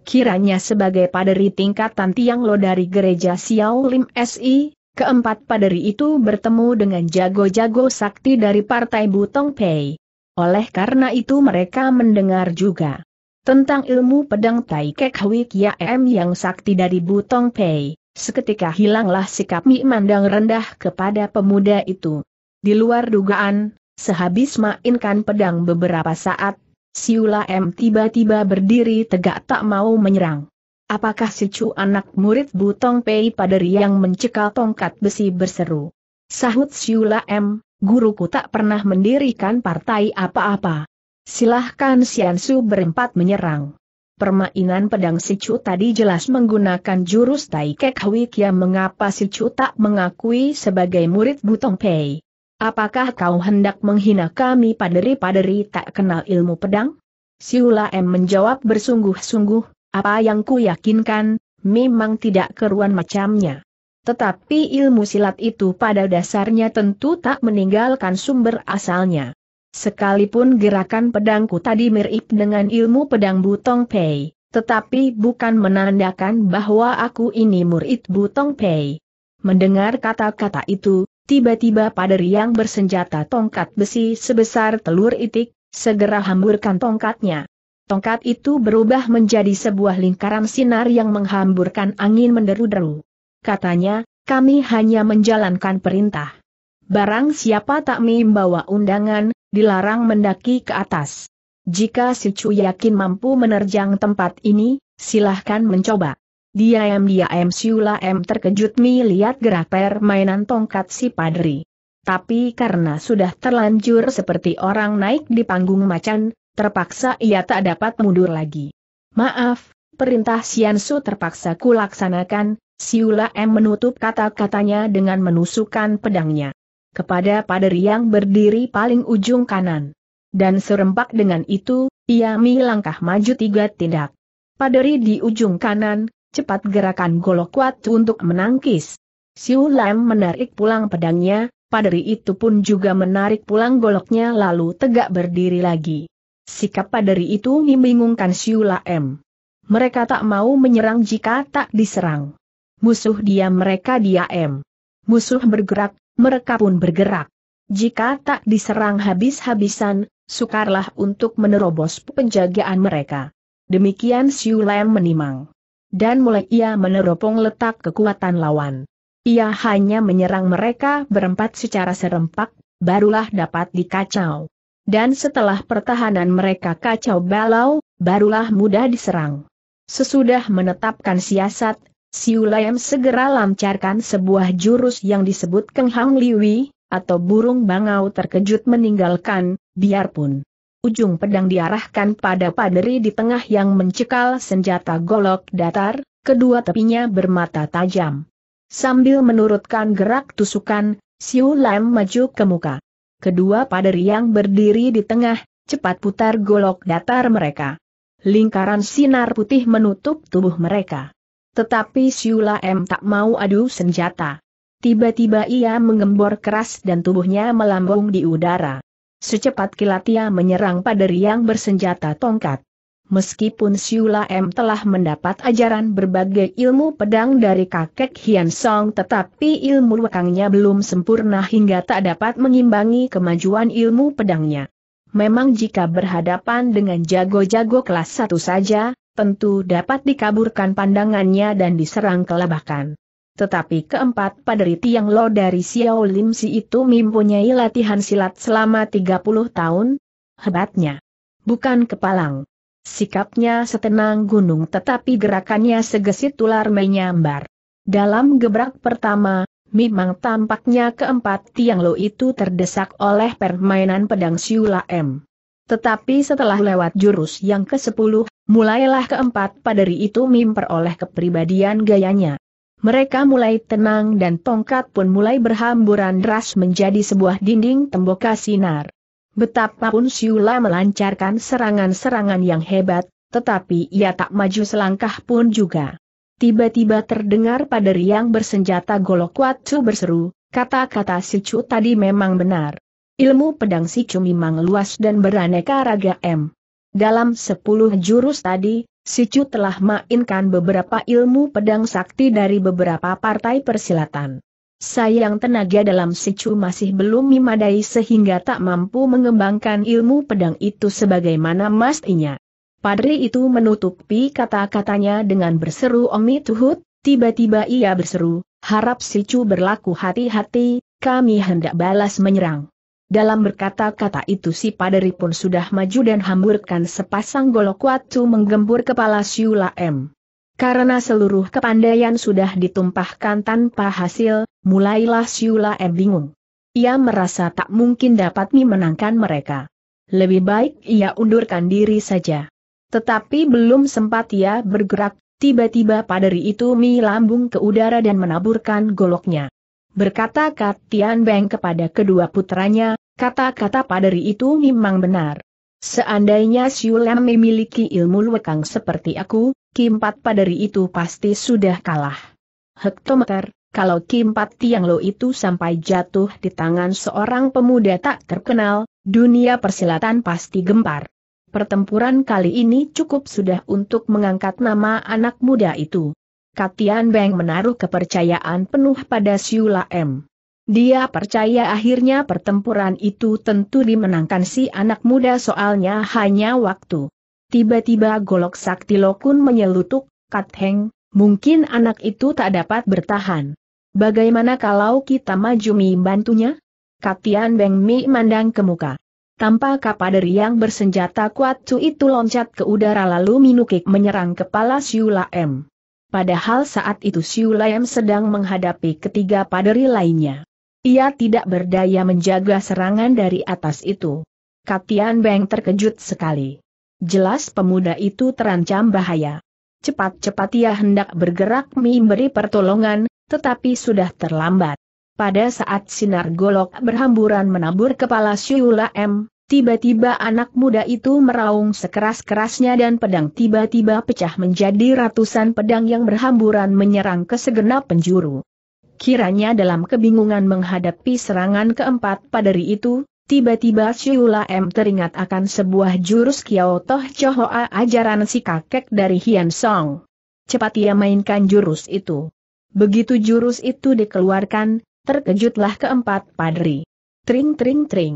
Kiranya sebagai paderi tingkatan Tiang Lo dari gereja Xiao Lim SI, keempat paderi itu bertemu dengan jago-jago sakti dari partai Butong Pei. Oleh karena itu mereka mendengar juga tentang ilmu pedang Tai Kek Hui Kia M yang sakti dari Butong Pei, seketika hilanglah sikap Mi mandang rendah kepada pemuda itu. Di luar dugaan, sehabis mainkan pedang beberapa saat, Siula M tiba-tiba berdiri tegak tak mau menyerang. Apakah si cu anak murid Butong Pei pada riang mencekal tongkat besi berseru? Sahut Siula M, guruku tak pernah mendirikan partai apa-apa. Silahkan Siansu berempat menyerang. Permainan pedang si Chu tadi jelas menggunakan jurus Tai Kek Hwik yang mengapa si Chu tak mengakui sebagai murid Butong Pei. Apakah kau hendak menghina kami paderi-paderi tak kenal ilmu pedang? Siula M menjawab bersungguh-sungguh, apa yang ku yakinkan, memang tidak keruan macamnya. Tetapi ilmu silat itu pada dasarnya tentu tak meninggalkan sumber asalnya. Sekalipun gerakan pedangku tadi mirip dengan ilmu pedang Butong Pei, tetapi bukan menandakan bahwa aku ini murid Butong Pei. Mendengar kata-kata itu, tiba-tiba pada yang bersenjata tongkat besi sebesar telur itik, segera hamburkan tongkatnya. Tongkat itu berubah menjadi sebuah lingkaran sinar yang menghamburkan angin menderu-deru. Katanya, kami hanya menjalankan perintah. Barang siapa tak membawa undangan, dilarang mendaki ke atas. Jika si Chu yakin mampu menerjang tempat ini, silahkan mencoba. Dia Dia diam Siula M terkejut melihat gerak permainan tongkat si padri. Tapi karena sudah terlanjur seperti orang naik di panggung macan, terpaksa ia tak dapat mundur lagi. Maaf, perintah Siansu terpaksa kulaksanakan, Siula M menutup kata-katanya dengan menusukkan pedangnya kepada pader yang berdiri paling ujung kanan. Dan serempak dengan itu, ia langkah maju tiga tindak. Paderi di ujung kanan, cepat gerakan golok kuat untuk menangkis. Siu Lam menarik pulang pedangnya, paderi itu pun juga menarik pulang goloknya lalu tegak berdiri lagi. Sikap paderi itu membingungkan Siu Lam. Mereka tak mau menyerang jika tak diserang. Musuh diam mereka diam. Musuh bergerak, mereka pun bergerak. Jika tak diserang habis-habisan, sukarlah untuk menerobos penjagaan mereka. Demikian Siu Lem menimang. Dan mulai ia meneropong letak kekuatan lawan. Ia hanya menyerang mereka berempat secara serempak, barulah dapat dikacau. Dan setelah pertahanan mereka kacau balau, barulah mudah diserang. Sesudah menetapkan siasat, Siu Lam segera lancarkan sebuah jurus yang disebut Keng Liwi, atau burung bangau terkejut meninggalkan, biarpun. Ujung pedang diarahkan pada paderi di tengah yang mencekal senjata golok datar, kedua tepinya bermata tajam. Sambil menurutkan gerak tusukan, Siu Lam maju ke muka. Kedua paderi yang berdiri di tengah, cepat putar golok datar mereka. Lingkaran sinar putih menutup tubuh mereka. Tetapi Siula M tak mau adu senjata. Tiba-tiba ia menggembor keras dan tubuhnya melambung di udara. Secepat kilat ia menyerang pada riang bersenjata tongkat. Meskipun Siula M telah mendapat ajaran berbagai ilmu pedang dari kakek Hian Song tetapi ilmu wakangnya belum sempurna hingga tak dapat mengimbangi kemajuan ilmu pedangnya. Memang jika berhadapan dengan jago-jago kelas satu saja, tentu dapat dikaburkan pandangannya dan diserang kelabakan. Tetapi keempat paderi yang Lo dari Xiao Lim Si itu mempunyai latihan silat selama 30 tahun, hebatnya. Bukan kepalang. Sikapnya setenang gunung tetapi gerakannya segesit tular menyambar. Dalam gebrak pertama, memang tampaknya keempat Tiang Lo itu terdesak oleh permainan pedang Siula M. Tetapi setelah lewat jurus yang ke-10, mulailah keempat paderi itu memperoleh kepribadian gayanya. Mereka mulai tenang dan tongkat pun mulai berhamburan deras menjadi sebuah dinding temboka sinar. Betapapun Siula melancarkan serangan-serangan yang hebat, tetapi ia tak maju selangkah pun juga. Tiba-tiba terdengar paderi yang bersenjata golok watu berseru, kata-kata si Chu tadi memang benar. Ilmu pedang si Cumi memang luas dan beraneka ragam. Dalam sepuluh jurus tadi, si Cu telah mainkan beberapa ilmu pedang sakti dari beberapa partai persilatan. Sayang tenaga dalam si Cu masih belum memadai sehingga tak mampu mengembangkan ilmu pedang itu sebagaimana mestinya. Padri itu menutupi kata-katanya dengan berseru Omi Tuhut, tiba-tiba ia berseru, harap si Cu berlaku hati-hati, kami hendak balas menyerang. Dalam berkata-kata itu si padari pun sudah maju dan hamburkan sepasang golok watu menggembur kepala Siula M. Karena seluruh kepandaian sudah ditumpahkan tanpa hasil, mulailah Siula M bingung. Ia merasa tak mungkin dapat memenangkan mereka. Lebih baik ia undurkan diri saja. Tetapi belum sempat ia bergerak, tiba-tiba padari itu melambung ke udara dan menaburkan goloknya. Berkata Kat Tian Beng kepada kedua putranya, kata-kata paderi itu memang benar. Seandainya Siulam memiliki ilmu lekang seperti aku, Kimpat paderi itu pasti sudah kalah. Hektometer, kalau Kimpat Tiang Lo itu sampai jatuh di tangan seorang pemuda tak terkenal, dunia persilatan pasti gempar. Pertempuran kali ini cukup sudah untuk mengangkat nama anak muda itu. Katian Beng menaruh kepercayaan penuh pada Siula M. Dia percaya akhirnya pertempuran itu tentu dimenangkan si anak muda soalnya hanya waktu. Tiba-tiba golok sakti lokun menyelutuk, Kat Heng, mungkin anak itu tak dapat bertahan. Bagaimana kalau kita maju bantunya? Katian Beng Mi mandang ke muka. Tanpa kapader yang bersenjata kuat itu loncat ke udara lalu minukik menyerang kepala Siula M padahal saat itu Siu Layam sedang menghadapi ketiga paderi lainnya. Ia tidak berdaya menjaga serangan dari atas itu. Katian Beng terkejut sekali. Jelas pemuda itu terancam bahaya. Cepat-cepat ia hendak bergerak memberi pertolongan, tetapi sudah terlambat. Pada saat sinar golok berhamburan menabur kepala Siula M, Tiba-tiba anak muda itu meraung sekeras-kerasnya dan pedang tiba-tiba pecah menjadi ratusan pedang yang berhamburan menyerang ke segenap penjuru. Kiranya dalam kebingungan menghadapi serangan keempat paderi itu, tiba-tiba Siula M teringat akan sebuah jurus Kiao Toh Chohoa ajaran si kakek dari Hian Song. Cepat ia mainkan jurus itu. Begitu jurus itu dikeluarkan, terkejutlah keempat Padri. Tring tring tring.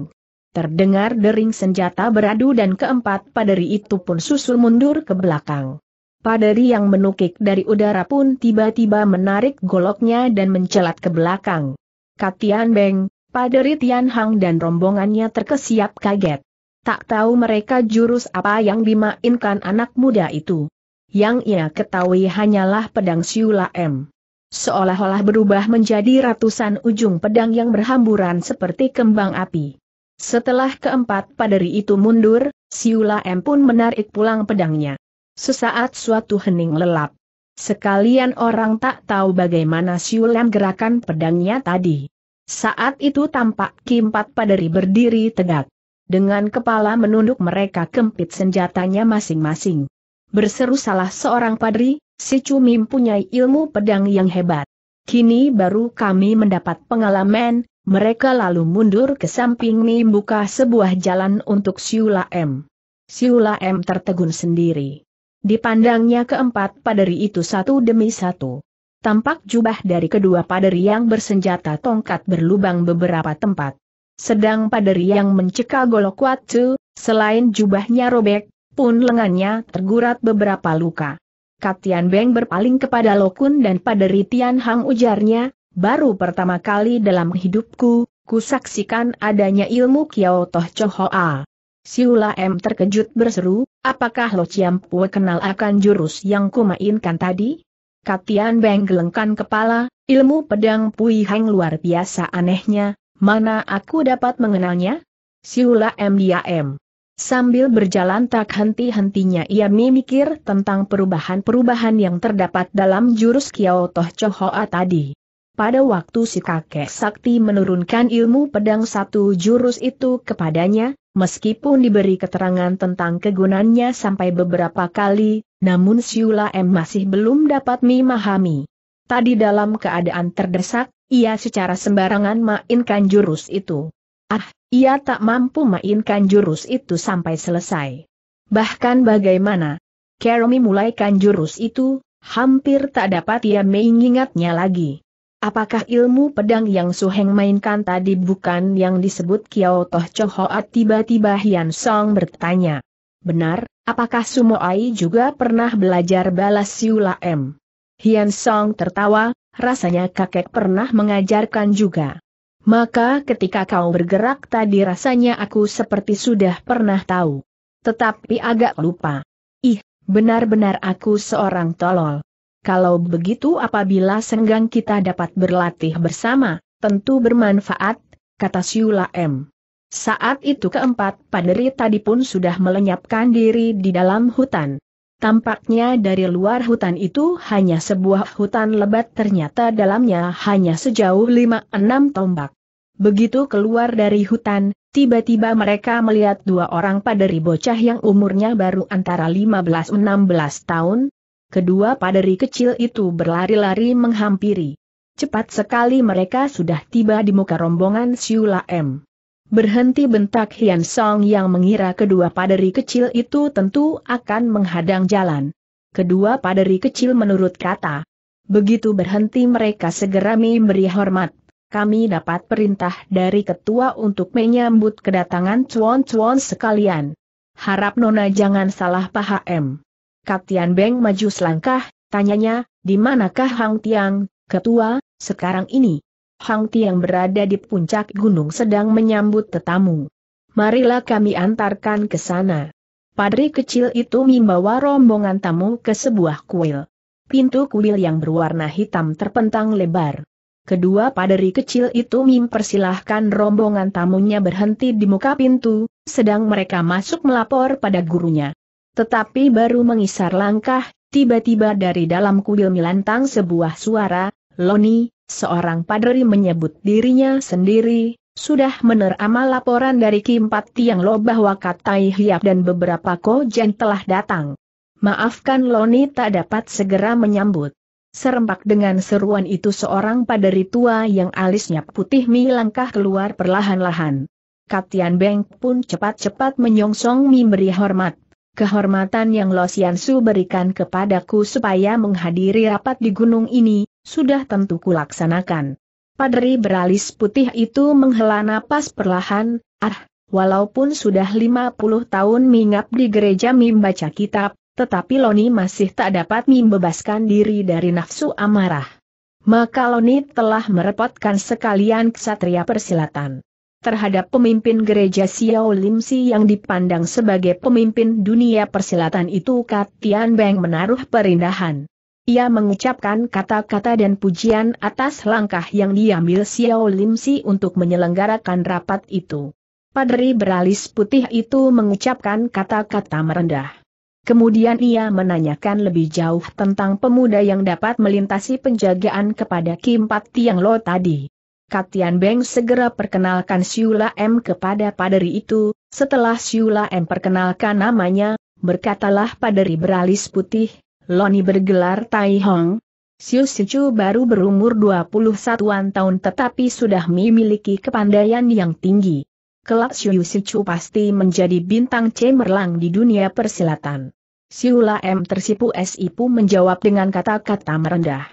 Terdengar dering senjata beradu dan keempat paderi itu pun susul mundur ke belakang. Paderi yang menukik dari udara pun tiba-tiba menarik goloknya dan mencelat ke belakang. Katian Beng, Paderi Tian Hang dan rombongannya terkesiap kaget. Tak tahu mereka jurus apa yang dimainkan anak muda itu. Yang ia ketahui hanyalah pedang Siula M seolah-olah berubah menjadi ratusan ujung pedang yang berhamburan seperti kembang api. Setelah keempat paderi itu mundur, Siula M pun menarik pulang pedangnya. Sesaat suatu hening lelap. Sekalian orang tak tahu bagaimana Siula M gerakan pedangnya tadi. Saat itu tampak keempat paderi berdiri tegak. Dengan kepala menunduk mereka kempit senjatanya masing-masing. Berseru salah seorang padri, si Cumi mempunyai ilmu pedang yang hebat. Kini baru kami mendapat pengalaman, mereka lalu mundur ke samping buka sebuah jalan untuk Siula M. Siula M tertegun sendiri. Dipandangnya keempat paderi itu satu demi satu. Tampak jubah dari kedua paderi yang bersenjata tongkat berlubang beberapa tempat. Sedang paderi yang mencekal golok watu, selain jubahnya robek, pun lengannya tergurat beberapa luka. Katian Beng berpaling kepada Lokun dan paderi Tian Hang ujarnya, Baru pertama kali dalam hidupku, ku saksikan adanya ilmu Kiao Toh Chohoa. Siula M terkejut berseru, apakah Lo Chiam Pue kenal akan jurus yang kumainkan tadi? Katian Beng gelengkan kepala, ilmu pedang Pui Hang luar biasa anehnya, mana aku dapat mengenalnya? Siula M dia M, Sambil berjalan tak henti-hentinya ia memikir tentang perubahan-perubahan yang terdapat dalam jurus Kiao Toh Chohoa tadi. Pada waktu si kakek sakti menurunkan ilmu pedang satu jurus itu kepadanya, meskipun diberi keterangan tentang kegunaannya sampai beberapa kali, namun Siula M masih belum dapat memahami. Tadi dalam keadaan terdesak, ia secara sembarangan mainkan jurus itu. Ah, ia tak mampu mainkan jurus itu sampai selesai. Bahkan bagaimana? Keromi mulaikan jurus itu, hampir tak dapat ia mengingatnya lagi. Apakah ilmu pedang yang Suheng mainkan tadi bukan yang disebut Kiao Toh Chohoat tiba-tiba Hian Song bertanya. Benar, apakah Sumo Ai juga pernah belajar balas Siula M? Hian Song tertawa, rasanya kakek pernah mengajarkan juga. Maka ketika kau bergerak tadi rasanya aku seperti sudah pernah tahu. Tetapi agak lupa. Ih, benar-benar aku seorang tolol. Kalau begitu apabila senggang kita dapat berlatih bersama, tentu bermanfaat, kata Siula M. Saat itu keempat paderi tadi pun sudah melenyapkan diri di dalam hutan. Tampaknya dari luar hutan itu hanya sebuah hutan lebat ternyata dalamnya hanya sejauh 5 enam tombak. Begitu keluar dari hutan, tiba-tiba mereka melihat dua orang paderi bocah yang umurnya baru antara lima belas enam belas tahun, Kedua paderi kecil itu berlari-lari menghampiri. Cepat sekali mereka sudah tiba di muka rombongan Siula M. Berhenti bentak Hian Song yang mengira kedua paderi kecil itu tentu akan menghadang jalan. Kedua paderi kecil menurut kata. Begitu berhenti mereka segera memberi hormat. Kami dapat perintah dari ketua untuk menyambut kedatangan cuan-cuan sekalian. Harap Nona jangan salah paham. Katian Beng maju selangkah, tanyanya, di manakah Hang Tiang, ketua, sekarang ini? Hang Tiang berada di puncak gunung sedang menyambut tetamu. Marilah kami antarkan ke sana. Padri kecil itu membawa rombongan tamu ke sebuah kuil. Pintu kuil yang berwarna hitam terpentang lebar. Kedua padri kecil itu mempersilahkan rombongan tamunya berhenti di muka pintu, sedang mereka masuk melapor pada gurunya. Tetapi baru mengisar langkah, tiba-tiba dari dalam kuil Milantang sebuah suara, Loni, seorang padri menyebut dirinya sendiri, sudah menerima laporan dari Kim Pat Tiang Lo bahwa Katai Hiap dan beberapa kojen telah datang. Maafkan Loni tak dapat segera menyambut. Serempak dengan seruan itu seorang padri tua yang alisnya putih mi langkah keluar perlahan-lahan. Katian Beng pun cepat-cepat menyongsong mi beri hormat. Kehormatan yang Lo Su berikan kepadaku supaya menghadiri rapat di gunung ini, sudah tentu kulaksanakan. Padri beralis putih itu menghela napas perlahan, ah, walaupun sudah 50 tahun mengap di gereja membaca kitab, tetapi Loni masih tak dapat membebaskan diri dari nafsu amarah. Maka Loni telah merepotkan sekalian ksatria persilatan terhadap pemimpin gereja Xiao Lim Si yang dipandang sebagai pemimpin dunia persilatan itu Kat Tian Beng menaruh perindahan. Ia mengucapkan kata-kata dan pujian atas langkah yang diambil Xiao Lim Si untuk menyelenggarakan rapat itu. Padri beralis putih itu mengucapkan kata-kata merendah. Kemudian ia menanyakan lebih jauh tentang pemuda yang dapat melintasi penjagaan kepada Kim Pat Tiang Lo tadi. Katian Beng segera perkenalkan Siula M kepada paderi itu, setelah Siula M perkenalkan namanya, berkatalah paderi beralis putih, Loni bergelar Tai Hong. Siu Sicu baru berumur 21-an tahun tetapi sudah memiliki kepandaian yang tinggi. Kelak Siu Sicu pasti menjadi bintang cemerlang di dunia persilatan. Siula M tersipu Sipu menjawab dengan kata-kata merendah.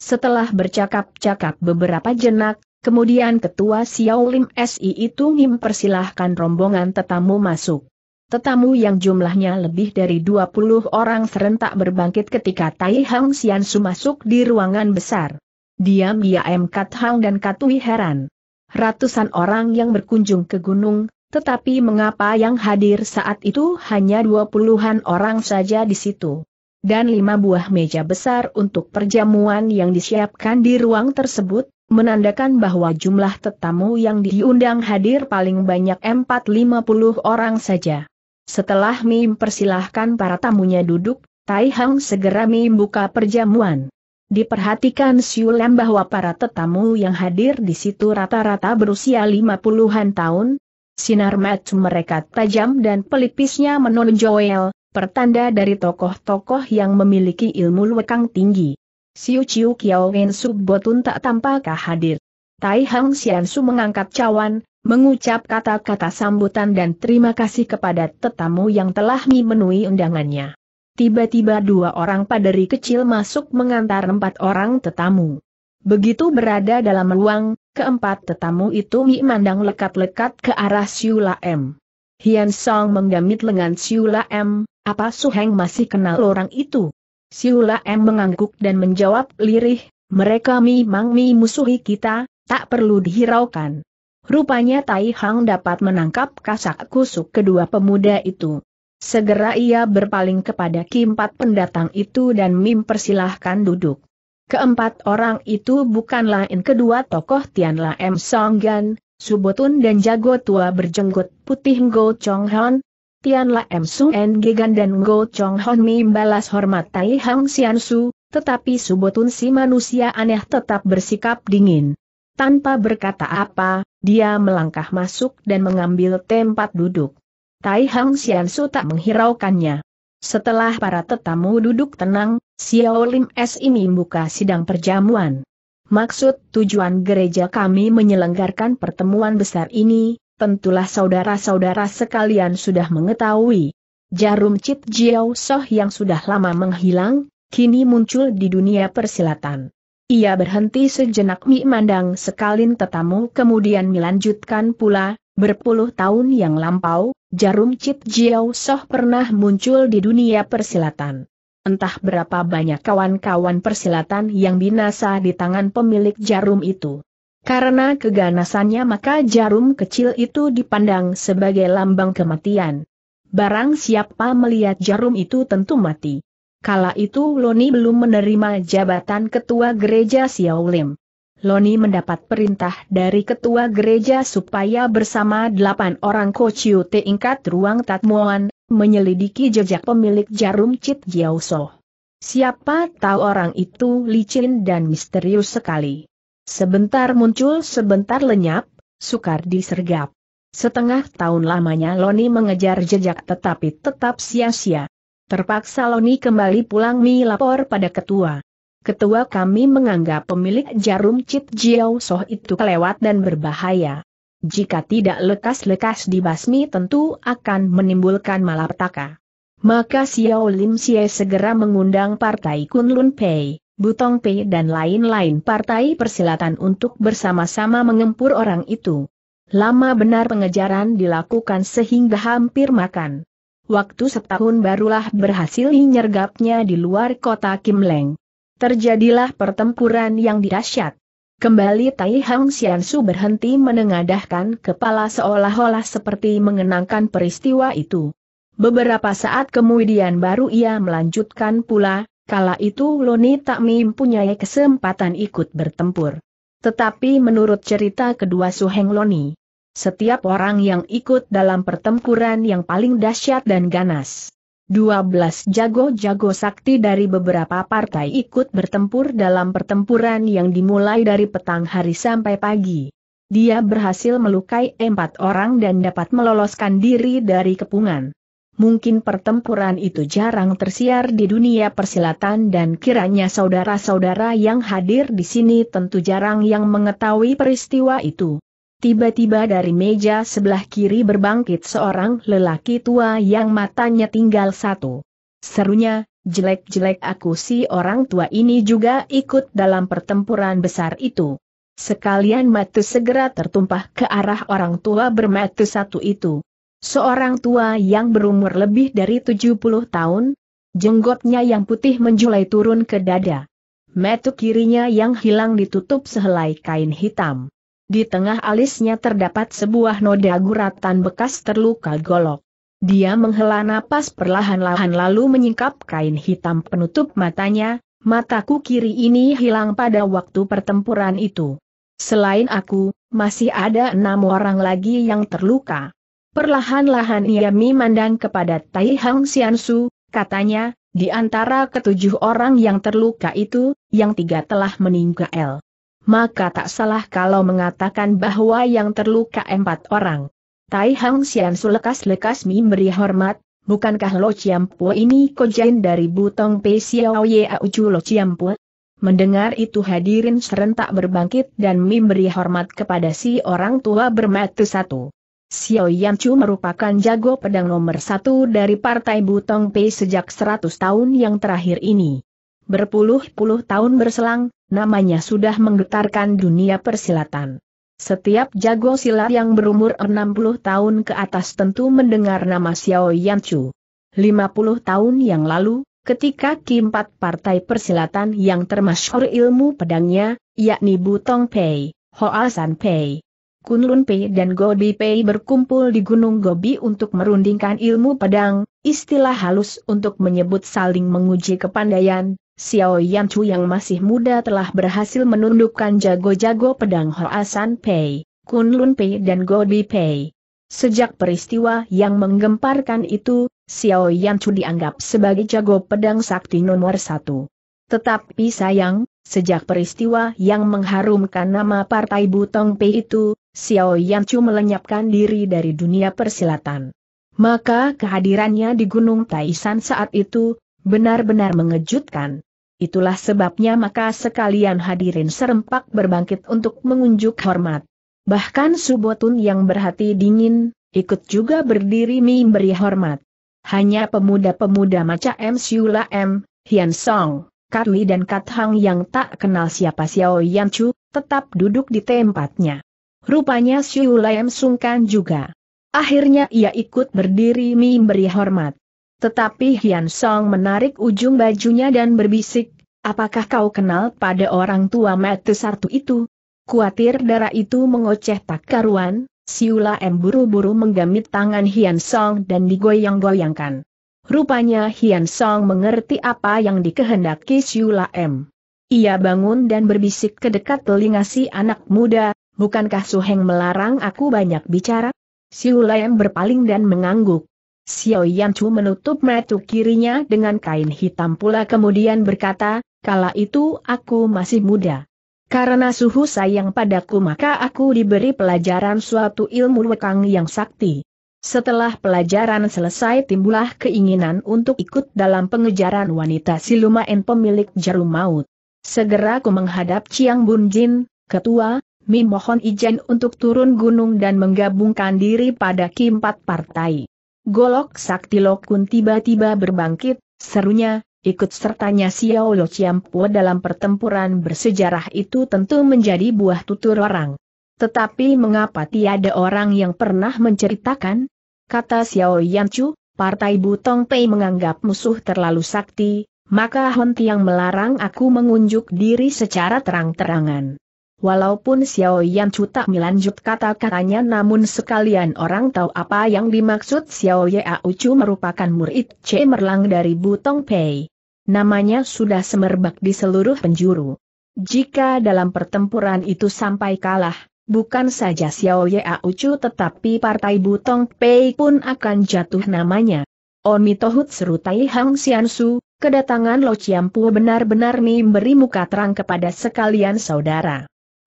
Setelah bercakap-cakap beberapa jenak, Kemudian ketua Xiao Lim SI itu mempersilahkan rombongan tetamu masuk. Tetamu yang jumlahnya lebih dari 20 orang serentak berbangkit ketika Tai Hang Su masuk di ruangan besar. diam M, Kat Hang dan Katui heran. Ratusan orang yang berkunjung ke gunung, tetapi mengapa yang hadir saat itu hanya dua puluhan orang saja di situ? Dan lima buah meja besar untuk perjamuan yang disiapkan di ruang tersebut, menandakan bahwa jumlah tetamu yang diundang hadir paling banyak 450 orang saja. Setelah Mim persilahkan para tamunya duduk, Tai Hang segera Mim buka perjamuan. Diperhatikan Siulem bahwa para tetamu yang hadir di situ rata-rata berusia 50-an tahun, sinar mata mereka tajam dan pelipisnya menonjol, pertanda dari tokoh-tokoh yang memiliki ilmu lekang tinggi. Siu Chiu Kiao Wen Subbotun tak tampakkah hadir. Tai Hang Xian Su mengangkat cawan, mengucap kata-kata sambutan dan terima kasih kepada tetamu yang telah memenuhi undangannya. Tiba-tiba dua orang paderi kecil masuk mengantar empat orang tetamu. Begitu berada dalam ruang, keempat tetamu itu memandang lekat-lekat ke arah Siula M. Hian Song menggamit lengan Siula M, apa Suheng masih kenal orang itu? Siula M mengangguk dan menjawab lirih, mereka memang mi musuhi kita, tak perlu dihiraukan. Rupanya Tai Hang dapat menangkap kasak kusuk kedua pemuda itu. Segera ia berpaling kepada keempat pendatang itu dan Mim persilahkan duduk. Keempat orang itu bukan lain kedua tokoh Tianla M Songgan, Subotun dan jago tua berjenggot putih Go Chong Hon, Tian M Su Gigan dan Go Chong Hon Mi membalas hormat Tai Hang Sian Su, tetapi Subotun si manusia aneh tetap bersikap dingin. Tanpa berkata apa, dia melangkah masuk dan mengambil tempat duduk. Tai Hang Sian Su tak menghiraukannya. Setelah para tetamu duduk tenang, Xiao Lim S ini membuka sidang perjamuan. Maksud tujuan gereja kami menyelenggarakan pertemuan besar ini, tentulah saudara-saudara sekalian sudah mengetahui. Jarum Cip Jiao Soh yang sudah lama menghilang, kini muncul di dunia persilatan. Ia berhenti sejenak memandang sekalin tetamu kemudian melanjutkan pula, berpuluh tahun yang lampau, jarum Cip Jiao Soh pernah muncul di dunia persilatan. Entah berapa banyak kawan-kawan persilatan yang binasa di tangan pemilik jarum itu. Karena keganasannya maka jarum kecil itu dipandang sebagai lambang kematian. Barang siapa melihat jarum itu tentu mati. Kala itu Loni belum menerima jabatan ketua gereja Lim. Loni mendapat perintah dari ketua gereja supaya bersama delapan orang Kociu tingkat ruang Tatmuan, menyelidiki jejak pemilik jarum Cit Jiaoso. Siapa tahu orang itu licin dan misterius sekali. Sebentar muncul sebentar lenyap, sukar disergap. Setengah tahun lamanya Loni mengejar jejak tetapi tetap sia-sia. Terpaksa Loni kembali pulang mi lapor pada ketua. Ketua kami menganggap pemilik jarum Cit Jiao Soh itu kelewat dan berbahaya. Jika tidak lekas-lekas dibasmi tentu akan menimbulkan malapetaka. Maka Xiao Lim Xie segera mengundang partai Kunlun Pei. Butong Pei dan lain-lain partai persilatan untuk bersama-sama mengempur orang itu. Lama benar pengejaran dilakukan sehingga hampir makan. Waktu setahun barulah berhasil nyergapnya di luar kota Kim Leng. Terjadilah pertempuran yang dirasyat. Kembali Tai Hang Xiansu berhenti menengadahkan kepala seolah-olah seperti mengenangkan peristiwa itu. Beberapa saat kemudian baru ia melanjutkan pula, Kala itu Loni tak mempunyai kesempatan ikut bertempur. Tetapi menurut cerita kedua Suheng Loni, setiap orang yang ikut dalam pertempuran yang paling dahsyat dan ganas. 12 jago-jago sakti dari beberapa partai ikut bertempur dalam pertempuran yang dimulai dari petang hari sampai pagi. Dia berhasil melukai empat orang dan dapat meloloskan diri dari kepungan. Mungkin pertempuran itu jarang tersiar di dunia persilatan dan kiranya saudara-saudara yang hadir di sini tentu jarang yang mengetahui peristiwa itu. Tiba-tiba dari meja sebelah kiri berbangkit seorang lelaki tua yang matanya tinggal satu. Serunya, jelek-jelek aku si orang tua ini juga ikut dalam pertempuran besar itu. Sekalian matu segera tertumpah ke arah orang tua bermatu satu itu. Seorang tua yang berumur lebih dari 70 tahun, jenggotnya yang putih menjulai turun ke dada. Metu kirinya yang hilang ditutup sehelai kain hitam. Di tengah alisnya terdapat sebuah noda guratan bekas terluka golok. Dia menghela napas perlahan-lahan lalu menyingkap kain hitam penutup matanya, mataku kiri ini hilang pada waktu pertempuran itu. Selain aku, masih ada enam orang lagi yang terluka. Perlahan-lahan ia memandang kepada Tai Hang Xiansu, katanya, di antara ketujuh orang yang terluka itu, yang tiga telah meninggal. Maka tak salah kalau mengatakan bahwa yang terluka empat orang. Tai Hang Xiansu lekas-lekas memberi hormat, bukankah Lo Chiampu ini kojain dari Butong Pei Xiao Ye Auju Lo Chiampu? Mendengar itu hadirin serentak berbangkit dan memberi hormat kepada si orang tua bermata satu. Xiao Yanchu merupakan jago pedang nomor satu dari Partai Butong Pei sejak 100 tahun yang terakhir ini. Berpuluh-puluh tahun berselang, namanya sudah menggetarkan dunia persilatan. Setiap jago silat yang berumur 60 tahun ke atas tentu mendengar nama Xiao Yanchu. 50 tahun yang lalu, ketika keempat partai persilatan yang termasyhur ilmu pedangnya, yakni Butong Pei, Hoa San Pei, Kunlun Pei dan Gobi Pei berkumpul di Gunung Gobi untuk merundingkan ilmu pedang, istilah halus untuk menyebut saling menguji kepandaian. Xiao Yan Chu yang masih muda telah berhasil menundukkan jago-jago pedang Hoasan Pei, Kunlun Pei dan Gobi Pei. Sejak peristiwa yang menggemparkan itu, Xiao Yan Chu dianggap sebagai jago pedang sakti nomor satu. Tetapi sayang, sejak peristiwa yang mengharumkan nama partai Butong Pei itu, Xiao Chu melenyapkan diri dari dunia persilatan. Maka kehadirannya di Gunung Taishan saat itu, benar-benar mengejutkan. Itulah sebabnya maka sekalian hadirin serempak berbangkit untuk mengunjuk hormat. Bahkan Subotun yang berhati dingin, ikut juga berdiri memberi hormat. Hanya pemuda-pemuda macam M. Siula M, Hian Song, Katwi dan Kat Hang yang tak kenal siapa Xiao Chu tetap duduk di tempatnya. Rupanya Siu Lam sungkan juga. Akhirnya ia ikut berdiri memberi hormat. Tetapi Hian Song menarik ujung bajunya dan berbisik, apakah kau kenal pada orang tua mati Sartu itu? Kuatir darah itu mengoceh tak karuan, Siu M buru-buru menggamit tangan Hian Song dan digoyang-goyangkan. Rupanya Hian Song mengerti apa yang dikehendaki Siu M. Ia bangun dan berbisik ke dekat telinga si anak muda, Bukankah Su Heng melarang aku banyak bicara? Siu Layam berpaling dan mengangguk. Xiao Yan Chu menutup mata kirinya dengan kain hitam pula kemudian berkata, kala itu aku masih muda. Karena suhu sayang padaku maka aku diberi pelajaran suatu ilmu wekang yang sakti. Setelah pelajaran selesai timbullah keinginan untuk ikut dalam pengejaran wanita siluman pemilik jarum maut. Segera ku menghadap Chiang Bunjin, ketua, Mi mohon izin untuk turun gunung dan menggabungkan diri pada Kimpat Partai. Golok Sakti Lokun tiba-tiba berbangkit, serunya, ikut sertanya Xiao Lo Chiampo dalam pertempuran bersejarah itu tentu menjadi buah tutur orang. Tetapi mengapa tiada orang yang pernah menceritakan? Kata Xiao Yanchu, Partai Butong Pei menganggap musuh terlalu sakti, maka Hon Tiang melarang aku mengunjuk diri secara terang-terangan. Walaupun Xiao Yan Chu tak melanjut kata-katanya namun sekalian orang tahu apa yang dimaksud Xiao Ya Chu merupakan murid C Merlang dari Butong Pei. Namanya sudah semerbak di seluruh penjuru. Jika dalam pertempuran itu sampai kalah, bukan saja Xiao Ya Chu tetapi partai Butong Pei pun akan jatuh namanya. Oni Tohut Tai Hang Xiansu, kedatangan Lo Chiampu benar-benar memberi muka terang kepada sekalian saudara.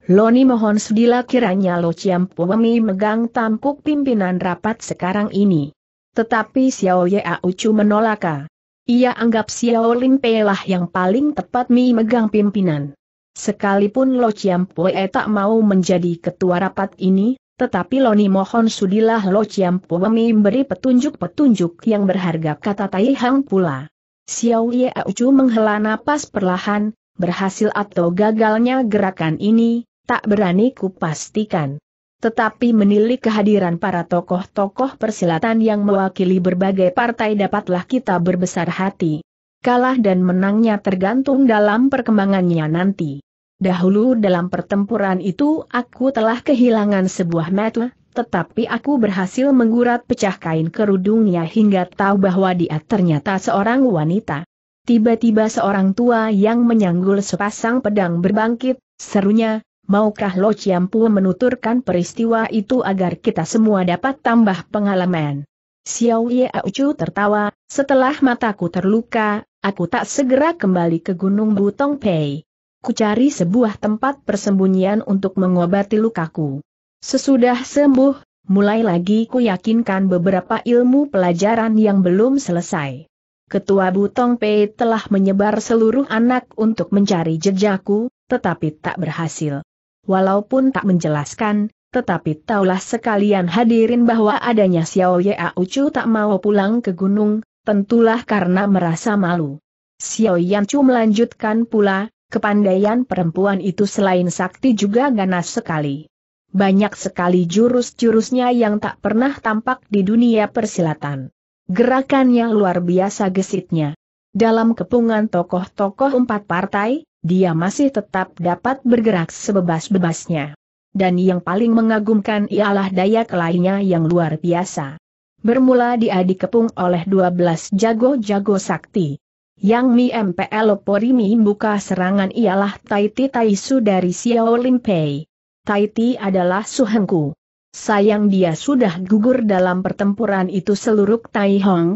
Loni mohon sedila kiranya Lo Chiam Puemi megang tampuk pimpinan rapat sekarang ini. Tetapi Xiao Yea Aucu menolak. Ia anggap Xiao Lim lah yang paling tepat mi megang pimpinan. Sekalipun Lo Chiam Pue tak mau menjadi ketua rapat ini, tetapi Loni mohon sudilah Lo Chiam Pue memberi petunjuk-petunjuk yang berharga kata Tai Hang pula. Xiao Ye Aucu menghela napas perlahan, berhasil atau gagalnya gerakan ini, tak berani kupastikan. Tetapi menilik kehadiran para tokoh-tokoh persilatan yang mewakili berbagai partai dapatlah kita berbesar hati. Kalah dan menangnya tergantung dalam perkembangannya nanti. Dahulu dalam pertempuran itu aku telah kehilangan sebuah mata, tetapi aku berhasil menggurat pecah kain kerudungnya hingga tahu bahwa dia ternyata seorang wanita. Tiba-tiba seorang tua yang menyanggul sepasang pedang berbangkit, serunya, maukah Lo Chiampu menuturkan peristiwa itu agar kita semua dapat tambah pengalaman? Xiao Ye Aucu tertawa, setelah mataku terluka, aku tak segera kembali ke Gunung Butong Pei. Ku cari sebuah tempat persembunyian untuk mengobati lukaku. Sesudah sembuh, mulai lagi ku yakinkan beberapa ilmu pelajaran yang belum selesai. Ketua Butong Pei telah menyebar seluruh anak untuk mencari jejakku, tetapi tak berhasil. Walaupun tak menjelaskan, tetapi taulah sekalian hadirin bahwa adanya Xiao Ya Ucu tak mau pulang ke gunung, tentulah karena merasa malu. Xiao Yan Chu melanjutkan pula, kepandaian perempuan itu selain sakti juga ganas sekali. Banyak sekali jurus-jurusnya yang tak pernah tampak di dunia persilatan. Gerakannya luar biasa gesitnya. Dalam kepungan tokoh-tokoh empat partai, dia masih tetap dapat bergerak sebebas-bebasnya. Dan yang paling mengagumkan ialah daya kelainnya yang luar biasa. Bermula dia dikepung oleh 12 jago-jago sakti. Yang Mi MPL Porimi buka serangan ialah Taiti Taisu dari Xiao Limpei. Taiti adalah suhengku. Sayang dia sudah gugur dalam pertempuran itu seluruh Tai Hong.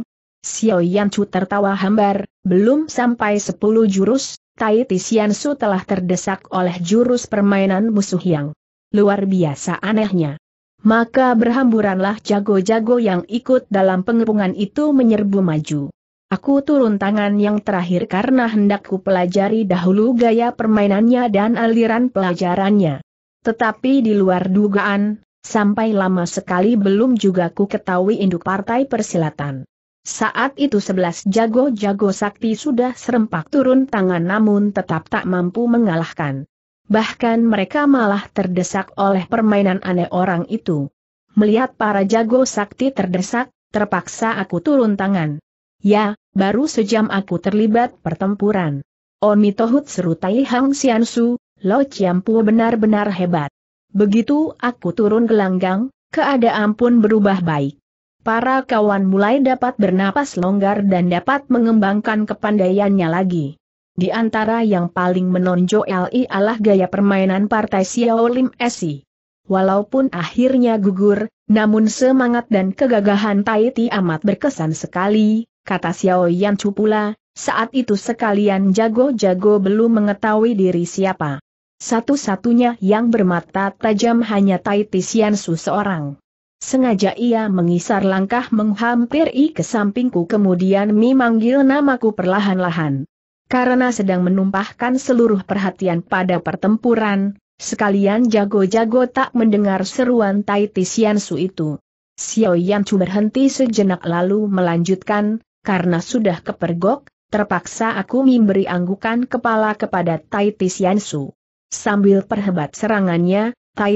Xiao Yanchu tertawa hambar, belum sampai 10 jurus, Tai Su telah terdesak oleh jurus permainan musuh yang luar biasa anehnya. Maka berhamburanlah jago-jago yang ikut dalam pengepungan itu menyerbu maju. Aku turun tangan yang terakhir karena hendakku pelajari dahulu gaya permainannya dan aliran pelajarannya. Tetapi di luar dugaan, sampai lama sekali belum juga ku ketahui induk partai persilatan. Saat itu sebelas jago-jago sakti sudah serempak turun tangan namun tetap tak mampu mengalahkan. Bahkan mereka malah terdesak oleh permainan aneh orang itu. Melihat para jago sakti terdesak, terpaksa aku turun tangan. Ya, baru sejam aku terlibat pertempuran. Omi Tohut seru Tai Hang Xiansu, Lo Chiampu benar-benar hebat. Begitu aku turun gelanggang, keadaan pun berubah baik para kawan mulai dapat bernapas longgar dan dapat mengembangkan kepandaiannya lagi. Di antara yang paling menonjol adalah gaya permainan partai Xiao Lim Esi. Walaupun akhirnya gugur, namun semangat dan kegagahan Tai Ti amat berkesan sekali, kata Xiao Yan Chu pula, saat itu sekalian jago-jago belum mengetahui diri siapa. Satu-satunya yang bermata tajam hanya Tai Ti Xian Su seorang. Sengaja ia mengisar langkah menghampiri ke sampingku kemudian memanggil namaku perlahan-lahan. Karena sedang menumpahkan seluruh perhatian pada pertempuran, sekalian jago-jago tak mendengar seruan Tai Xiansu itu. Xiao Yanchu berhenti sejenak lalu melanjutkan, karena sudah kepergok, terpaksa aku memberi anggukan kepala kepada Tai Xiansu, Sambil perhebat serangannya, Tai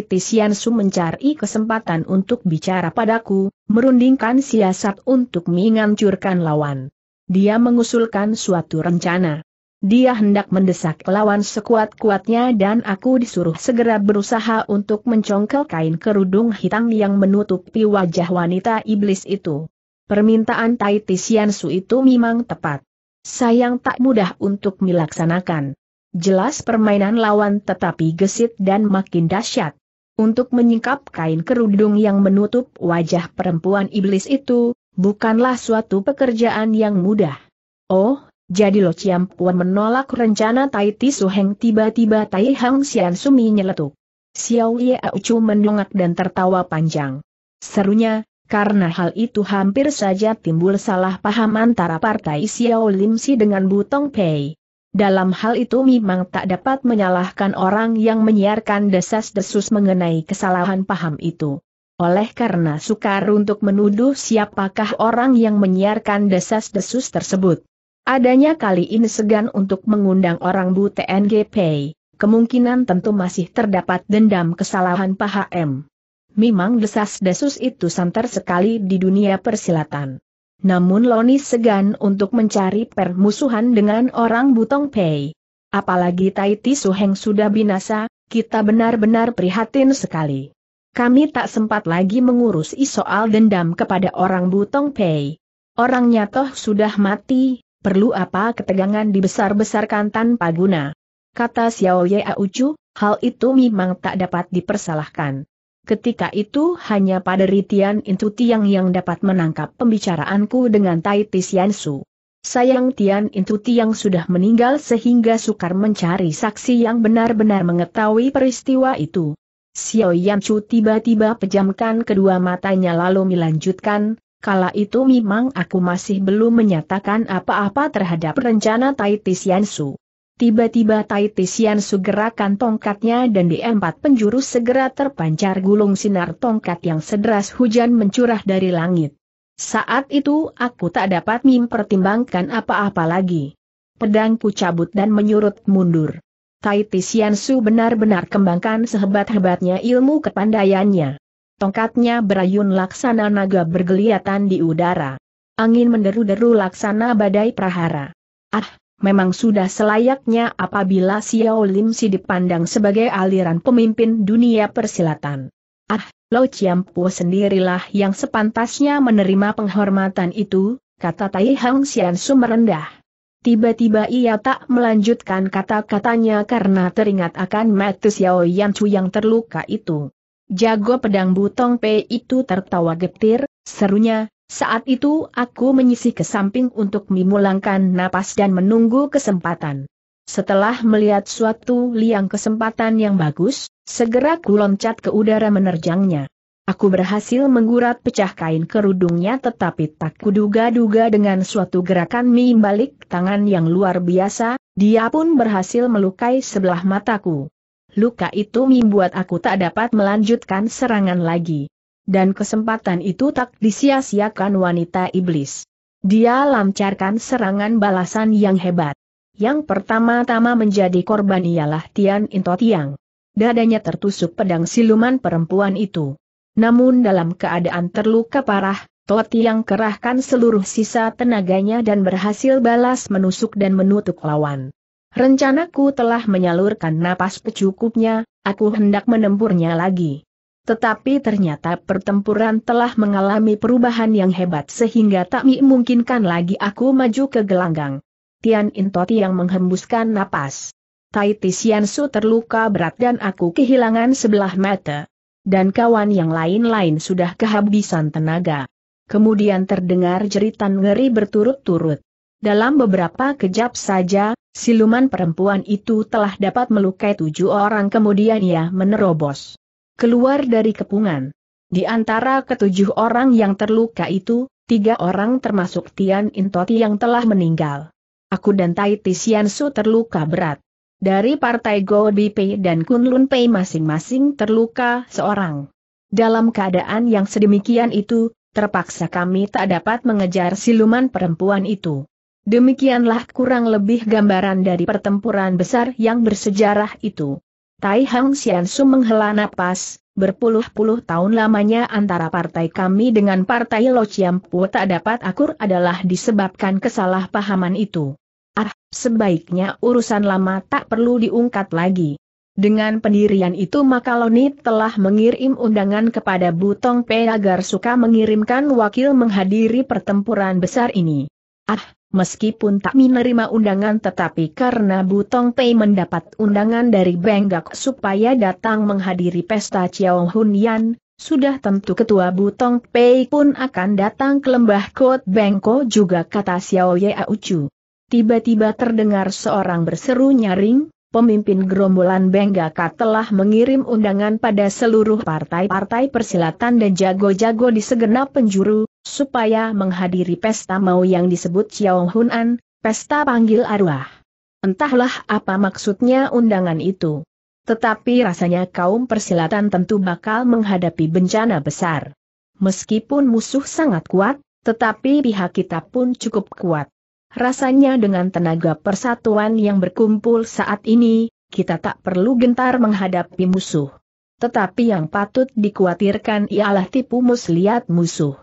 Su mencari kesempatan untuk bicara padaku, merundingkan siasat untuk menghancurkan lawan. Dia mengusulkan suatu rencana. Dia hendak mendesak lawan sekuat-kuatnya dan aku disuruh segera berusaha untuk mencongkel kain kerudung hitam yang menutupi wajah wanita iblis itu. Permintaan Tai Su itu memang tepat. Sayang tak mudah untuk dilaksanakan. Jelas permainan lawan tetapi gesit dan makin dahsyat. Untuk menyingkap kain kerudung yang menutup wajah perempuan iblis itu, bukanlah suatu pekerjaan yang mudah. Oh, jadi Lo Ciam Puan menolak rencana Tai Ti Suheng tiba-tiba Tai Hang Xian Sumi nyeletuk. Xiao Ye Aucu mendongak dan tertawa panjang. Serunya, karena hal itu hampir saja timbul salah paham antara partai Xiao Lim Si dengan Butong Pei. Dalam hal itu memang tak dapat menyalahkan orang yang menyiarkan desas-desus mengenai kesalahan paham itu. Oleh karena sukar untuk menuduh siapakah orang yang menyiarkan desas-desus tersebut. Adanya kali ini segan untuk mengundang orang Bu TNGP, kemungkinan tentu masih terdapat dendam kesalahan paham. Memang desas-desus itu santer sekali di dunia persilatan namun Loni segan untuk mencari permusuhan dengan orang Butong Pei. Apalagi Ti Suheng sudah binasa, kita benar-benar prihatin sekali. Kami tak sempat lagi mengurus soal dendam kepada orang Butong Pei. Orangnya toh sudah mati, perlu apa ketegangan dibesar-besarkan tanpa guna. Kata Xiao Ye Aucu, hal itu memang tak dapat dipersalahkan ketika itu hanya pada Ritian Intu Tiang yang dapat menangkap pembicaraanku dengan Tai Tisian Su. Sayang Tian Intu Tiang sudah meninggal sehingga sukar mencari saksi yang benar-benar mengetahui peristiwa itu. Xiao Yanchu tiba-tiba pejamkan kedua matanya lalu melanjutkan, kala itu memang aku masih belum menyatakan apa-apa terhadap rencana Tai Tisian Su. Tiba-tiba Tai Tisian segerakan tongkatnya dan di empat penjuru segera terpancar gulung sinar tongkat yang sederas hujan mencurah dari langit. Saat itu aku tak dapat mempertimbangkan apa-apa lagi. Pedangku cabut dan menyurut mundur. Tai Tisian Su benar-benar kembangkan sehebat-hebatnya ilmu kepandaiannya. Tongkatnya berayun laksana naga bergeliatan di udara. Angin menderu-deru laksana badai prahara. Ah, memang sudah selayaknya apabila Xiao Lim Si dipandang sebagai aliran pemimpin dunia persilatan. Ah, Lo Chiampu sendirilah yang sepantasnya menerima penghormatan itu, kata Tai Hang Xian Su merendah. Tiba-tiba ia tak melanjutkan kata-katanya karena teringat akan mati Xiao Yan Chu yang terluka itu. Jago pedang Butong Pei itu tertawa getir, serunya, saat itu aku menyisih ke samping untuk memulangkan napas dan menunggu kesempatan. Setelah melihat suatu liang kesempatan yang bagus, segera ku loncat ke udara menerjangnya. Aku berhasil menggurat pecah kain kerudungnya tetapi tak kuduga-duga dengan suatu gerakan mi balik tangan yang luar biasa, dia pun berhasil melukai sebelah mataku. Luka itu membuat aku tak dapat melanjutkan serangan lagi dan kesempatan itu tak disia-siakan wanita iblis. Dia lancarkan serangan balasan yang hebat. Yang pertama-tama menjadi korban ialah Tian Into Tiang. Dadanya tertusuk pedang siluman perempuan itu. Namun dalam keadaan terluka parah, Toti yang kerahkan seluruh sisa tenaganya dan berhasil balas menusuk dan menutup lawan. Rencanaku telah menyalurkan napas secukupnya, aku hendak menemburnya lagi. Tetapi ternyata pertempuran telah mengalami perubahan yang hebat sehingga tak memungkinkan lagi aku maju ke gelanggang. Tian Intoti yang menghembuskan napas. Tai Su terluka berat dan aku kehilangan sebelah mata. Dan kawan yang lain-lain sudah kehabisan tenaga. Kemudian terdengar jeritan ngeri berturut-turut. Dalam beberapa kejap saja, siluman perempuan itu telah dapat melukai tujuh orang kemudian ia menerobos keluar dari kepungan. Di antara ketujuh orang yang terluka itu, tiga orang termasuk Tian Intoti yang telah meninggal. Aku dan Tai Su terluka berat. Dari partai Go Bipe dan Kunlun Pei masing-masing terluka seorang. Dalam keadaan yang sedemikian itu, terpaksa kami tak dapat mengejar siluman perempuan itu. Demikianlah kurang lebih gambaran dari pertempuran besar yang bersejarah itu. Tai Hang Su menghela napas, berpuluh-puluh tahun lamanya antara partai kami dengan partai Lo Pu tak dapat akur adalah disebabkan kesalahpahaman itu. Ah, sebaiknya urusan lama tak perlu diungkat lagi. Dengan pendirian itu maka Loni telah mengirim undangan kepada Butong Pe agar suka mengirimkan wakil menghadiri pertempuran besar ini. Ah, meskipun tak menerima undangan tetapi karena Butong Pei mendapat undangan dari Benggak supaya datang menghadiri pesta Chiao Hun Yan, sudah tentu ketua Butong Pei pun akan datang ke lembah Kot Bengko juga kata Xiao Ye Auchu. Tiba-tiba terdengar seorang berseru nyaring, pemimpin gerombolan Benggaka telah mengirim undangan pada seluruh partai-partai persilatan dan jago-jago di segenap penjuru, supaya menghadiri pesta mau yang disebut Xiao Hunan, pesta panggil arwah. Entahlah apa maksudnya undangan itu. Tetapi rasanya kaum persilatan tentu bakal menghadapi bencana besar. Meskipun musuh sangat kuat, tetapi pihak kita pun cukup kuat. Rasanya dengan tenaga persatuan yang berkumpul saat ini, kita tak perlu gentar menghadapi musuh. Tetapi yang patut dikhawatirkan ialah tipu muslihat musuh.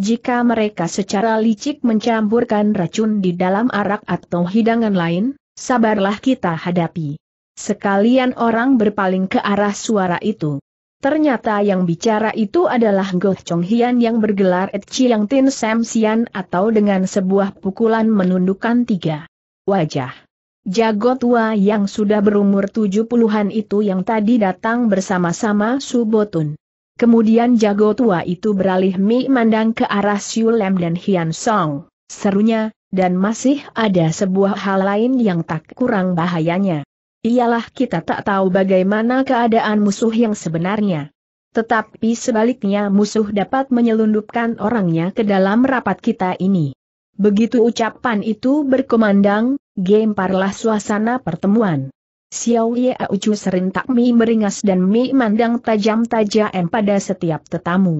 Jika mereka secara licik mencampurkan racun di dalam arak atau hidangan lain, sabarlah kita hadapi. Sekalian orang berpaling ke arah suara itu. Ternyata yang bicara itu adalah Goh Chong Hian yang bergelar Et Chiang Tin Sam Sian atau dengan sebuah pukulan menundukkan tiga wajah. Jago tua yang sudah berumur tujuh puluhan itu yang tadi datang bersama-sama Subotun. Kemudian jago tua itu beralih mi, memandang ke arah Siu Lem dan Hian Song, serunya, dan masih ada sebuah hal lain yang tak kurang bahayanya. Ialah kita tak tahu bagaimana keadaan musuh yang sebenarnya. Tetapi sebaliknya musuh dapat menyelundupkan orangnya ke dalam rapat kita ini. Begitu ucapan itu berkumandang, gemparlah suasana pertemuan. Xiao Ye Ucu serentak Mi meringas dan Mi mandang tajam-tajam pada setiap tetamu.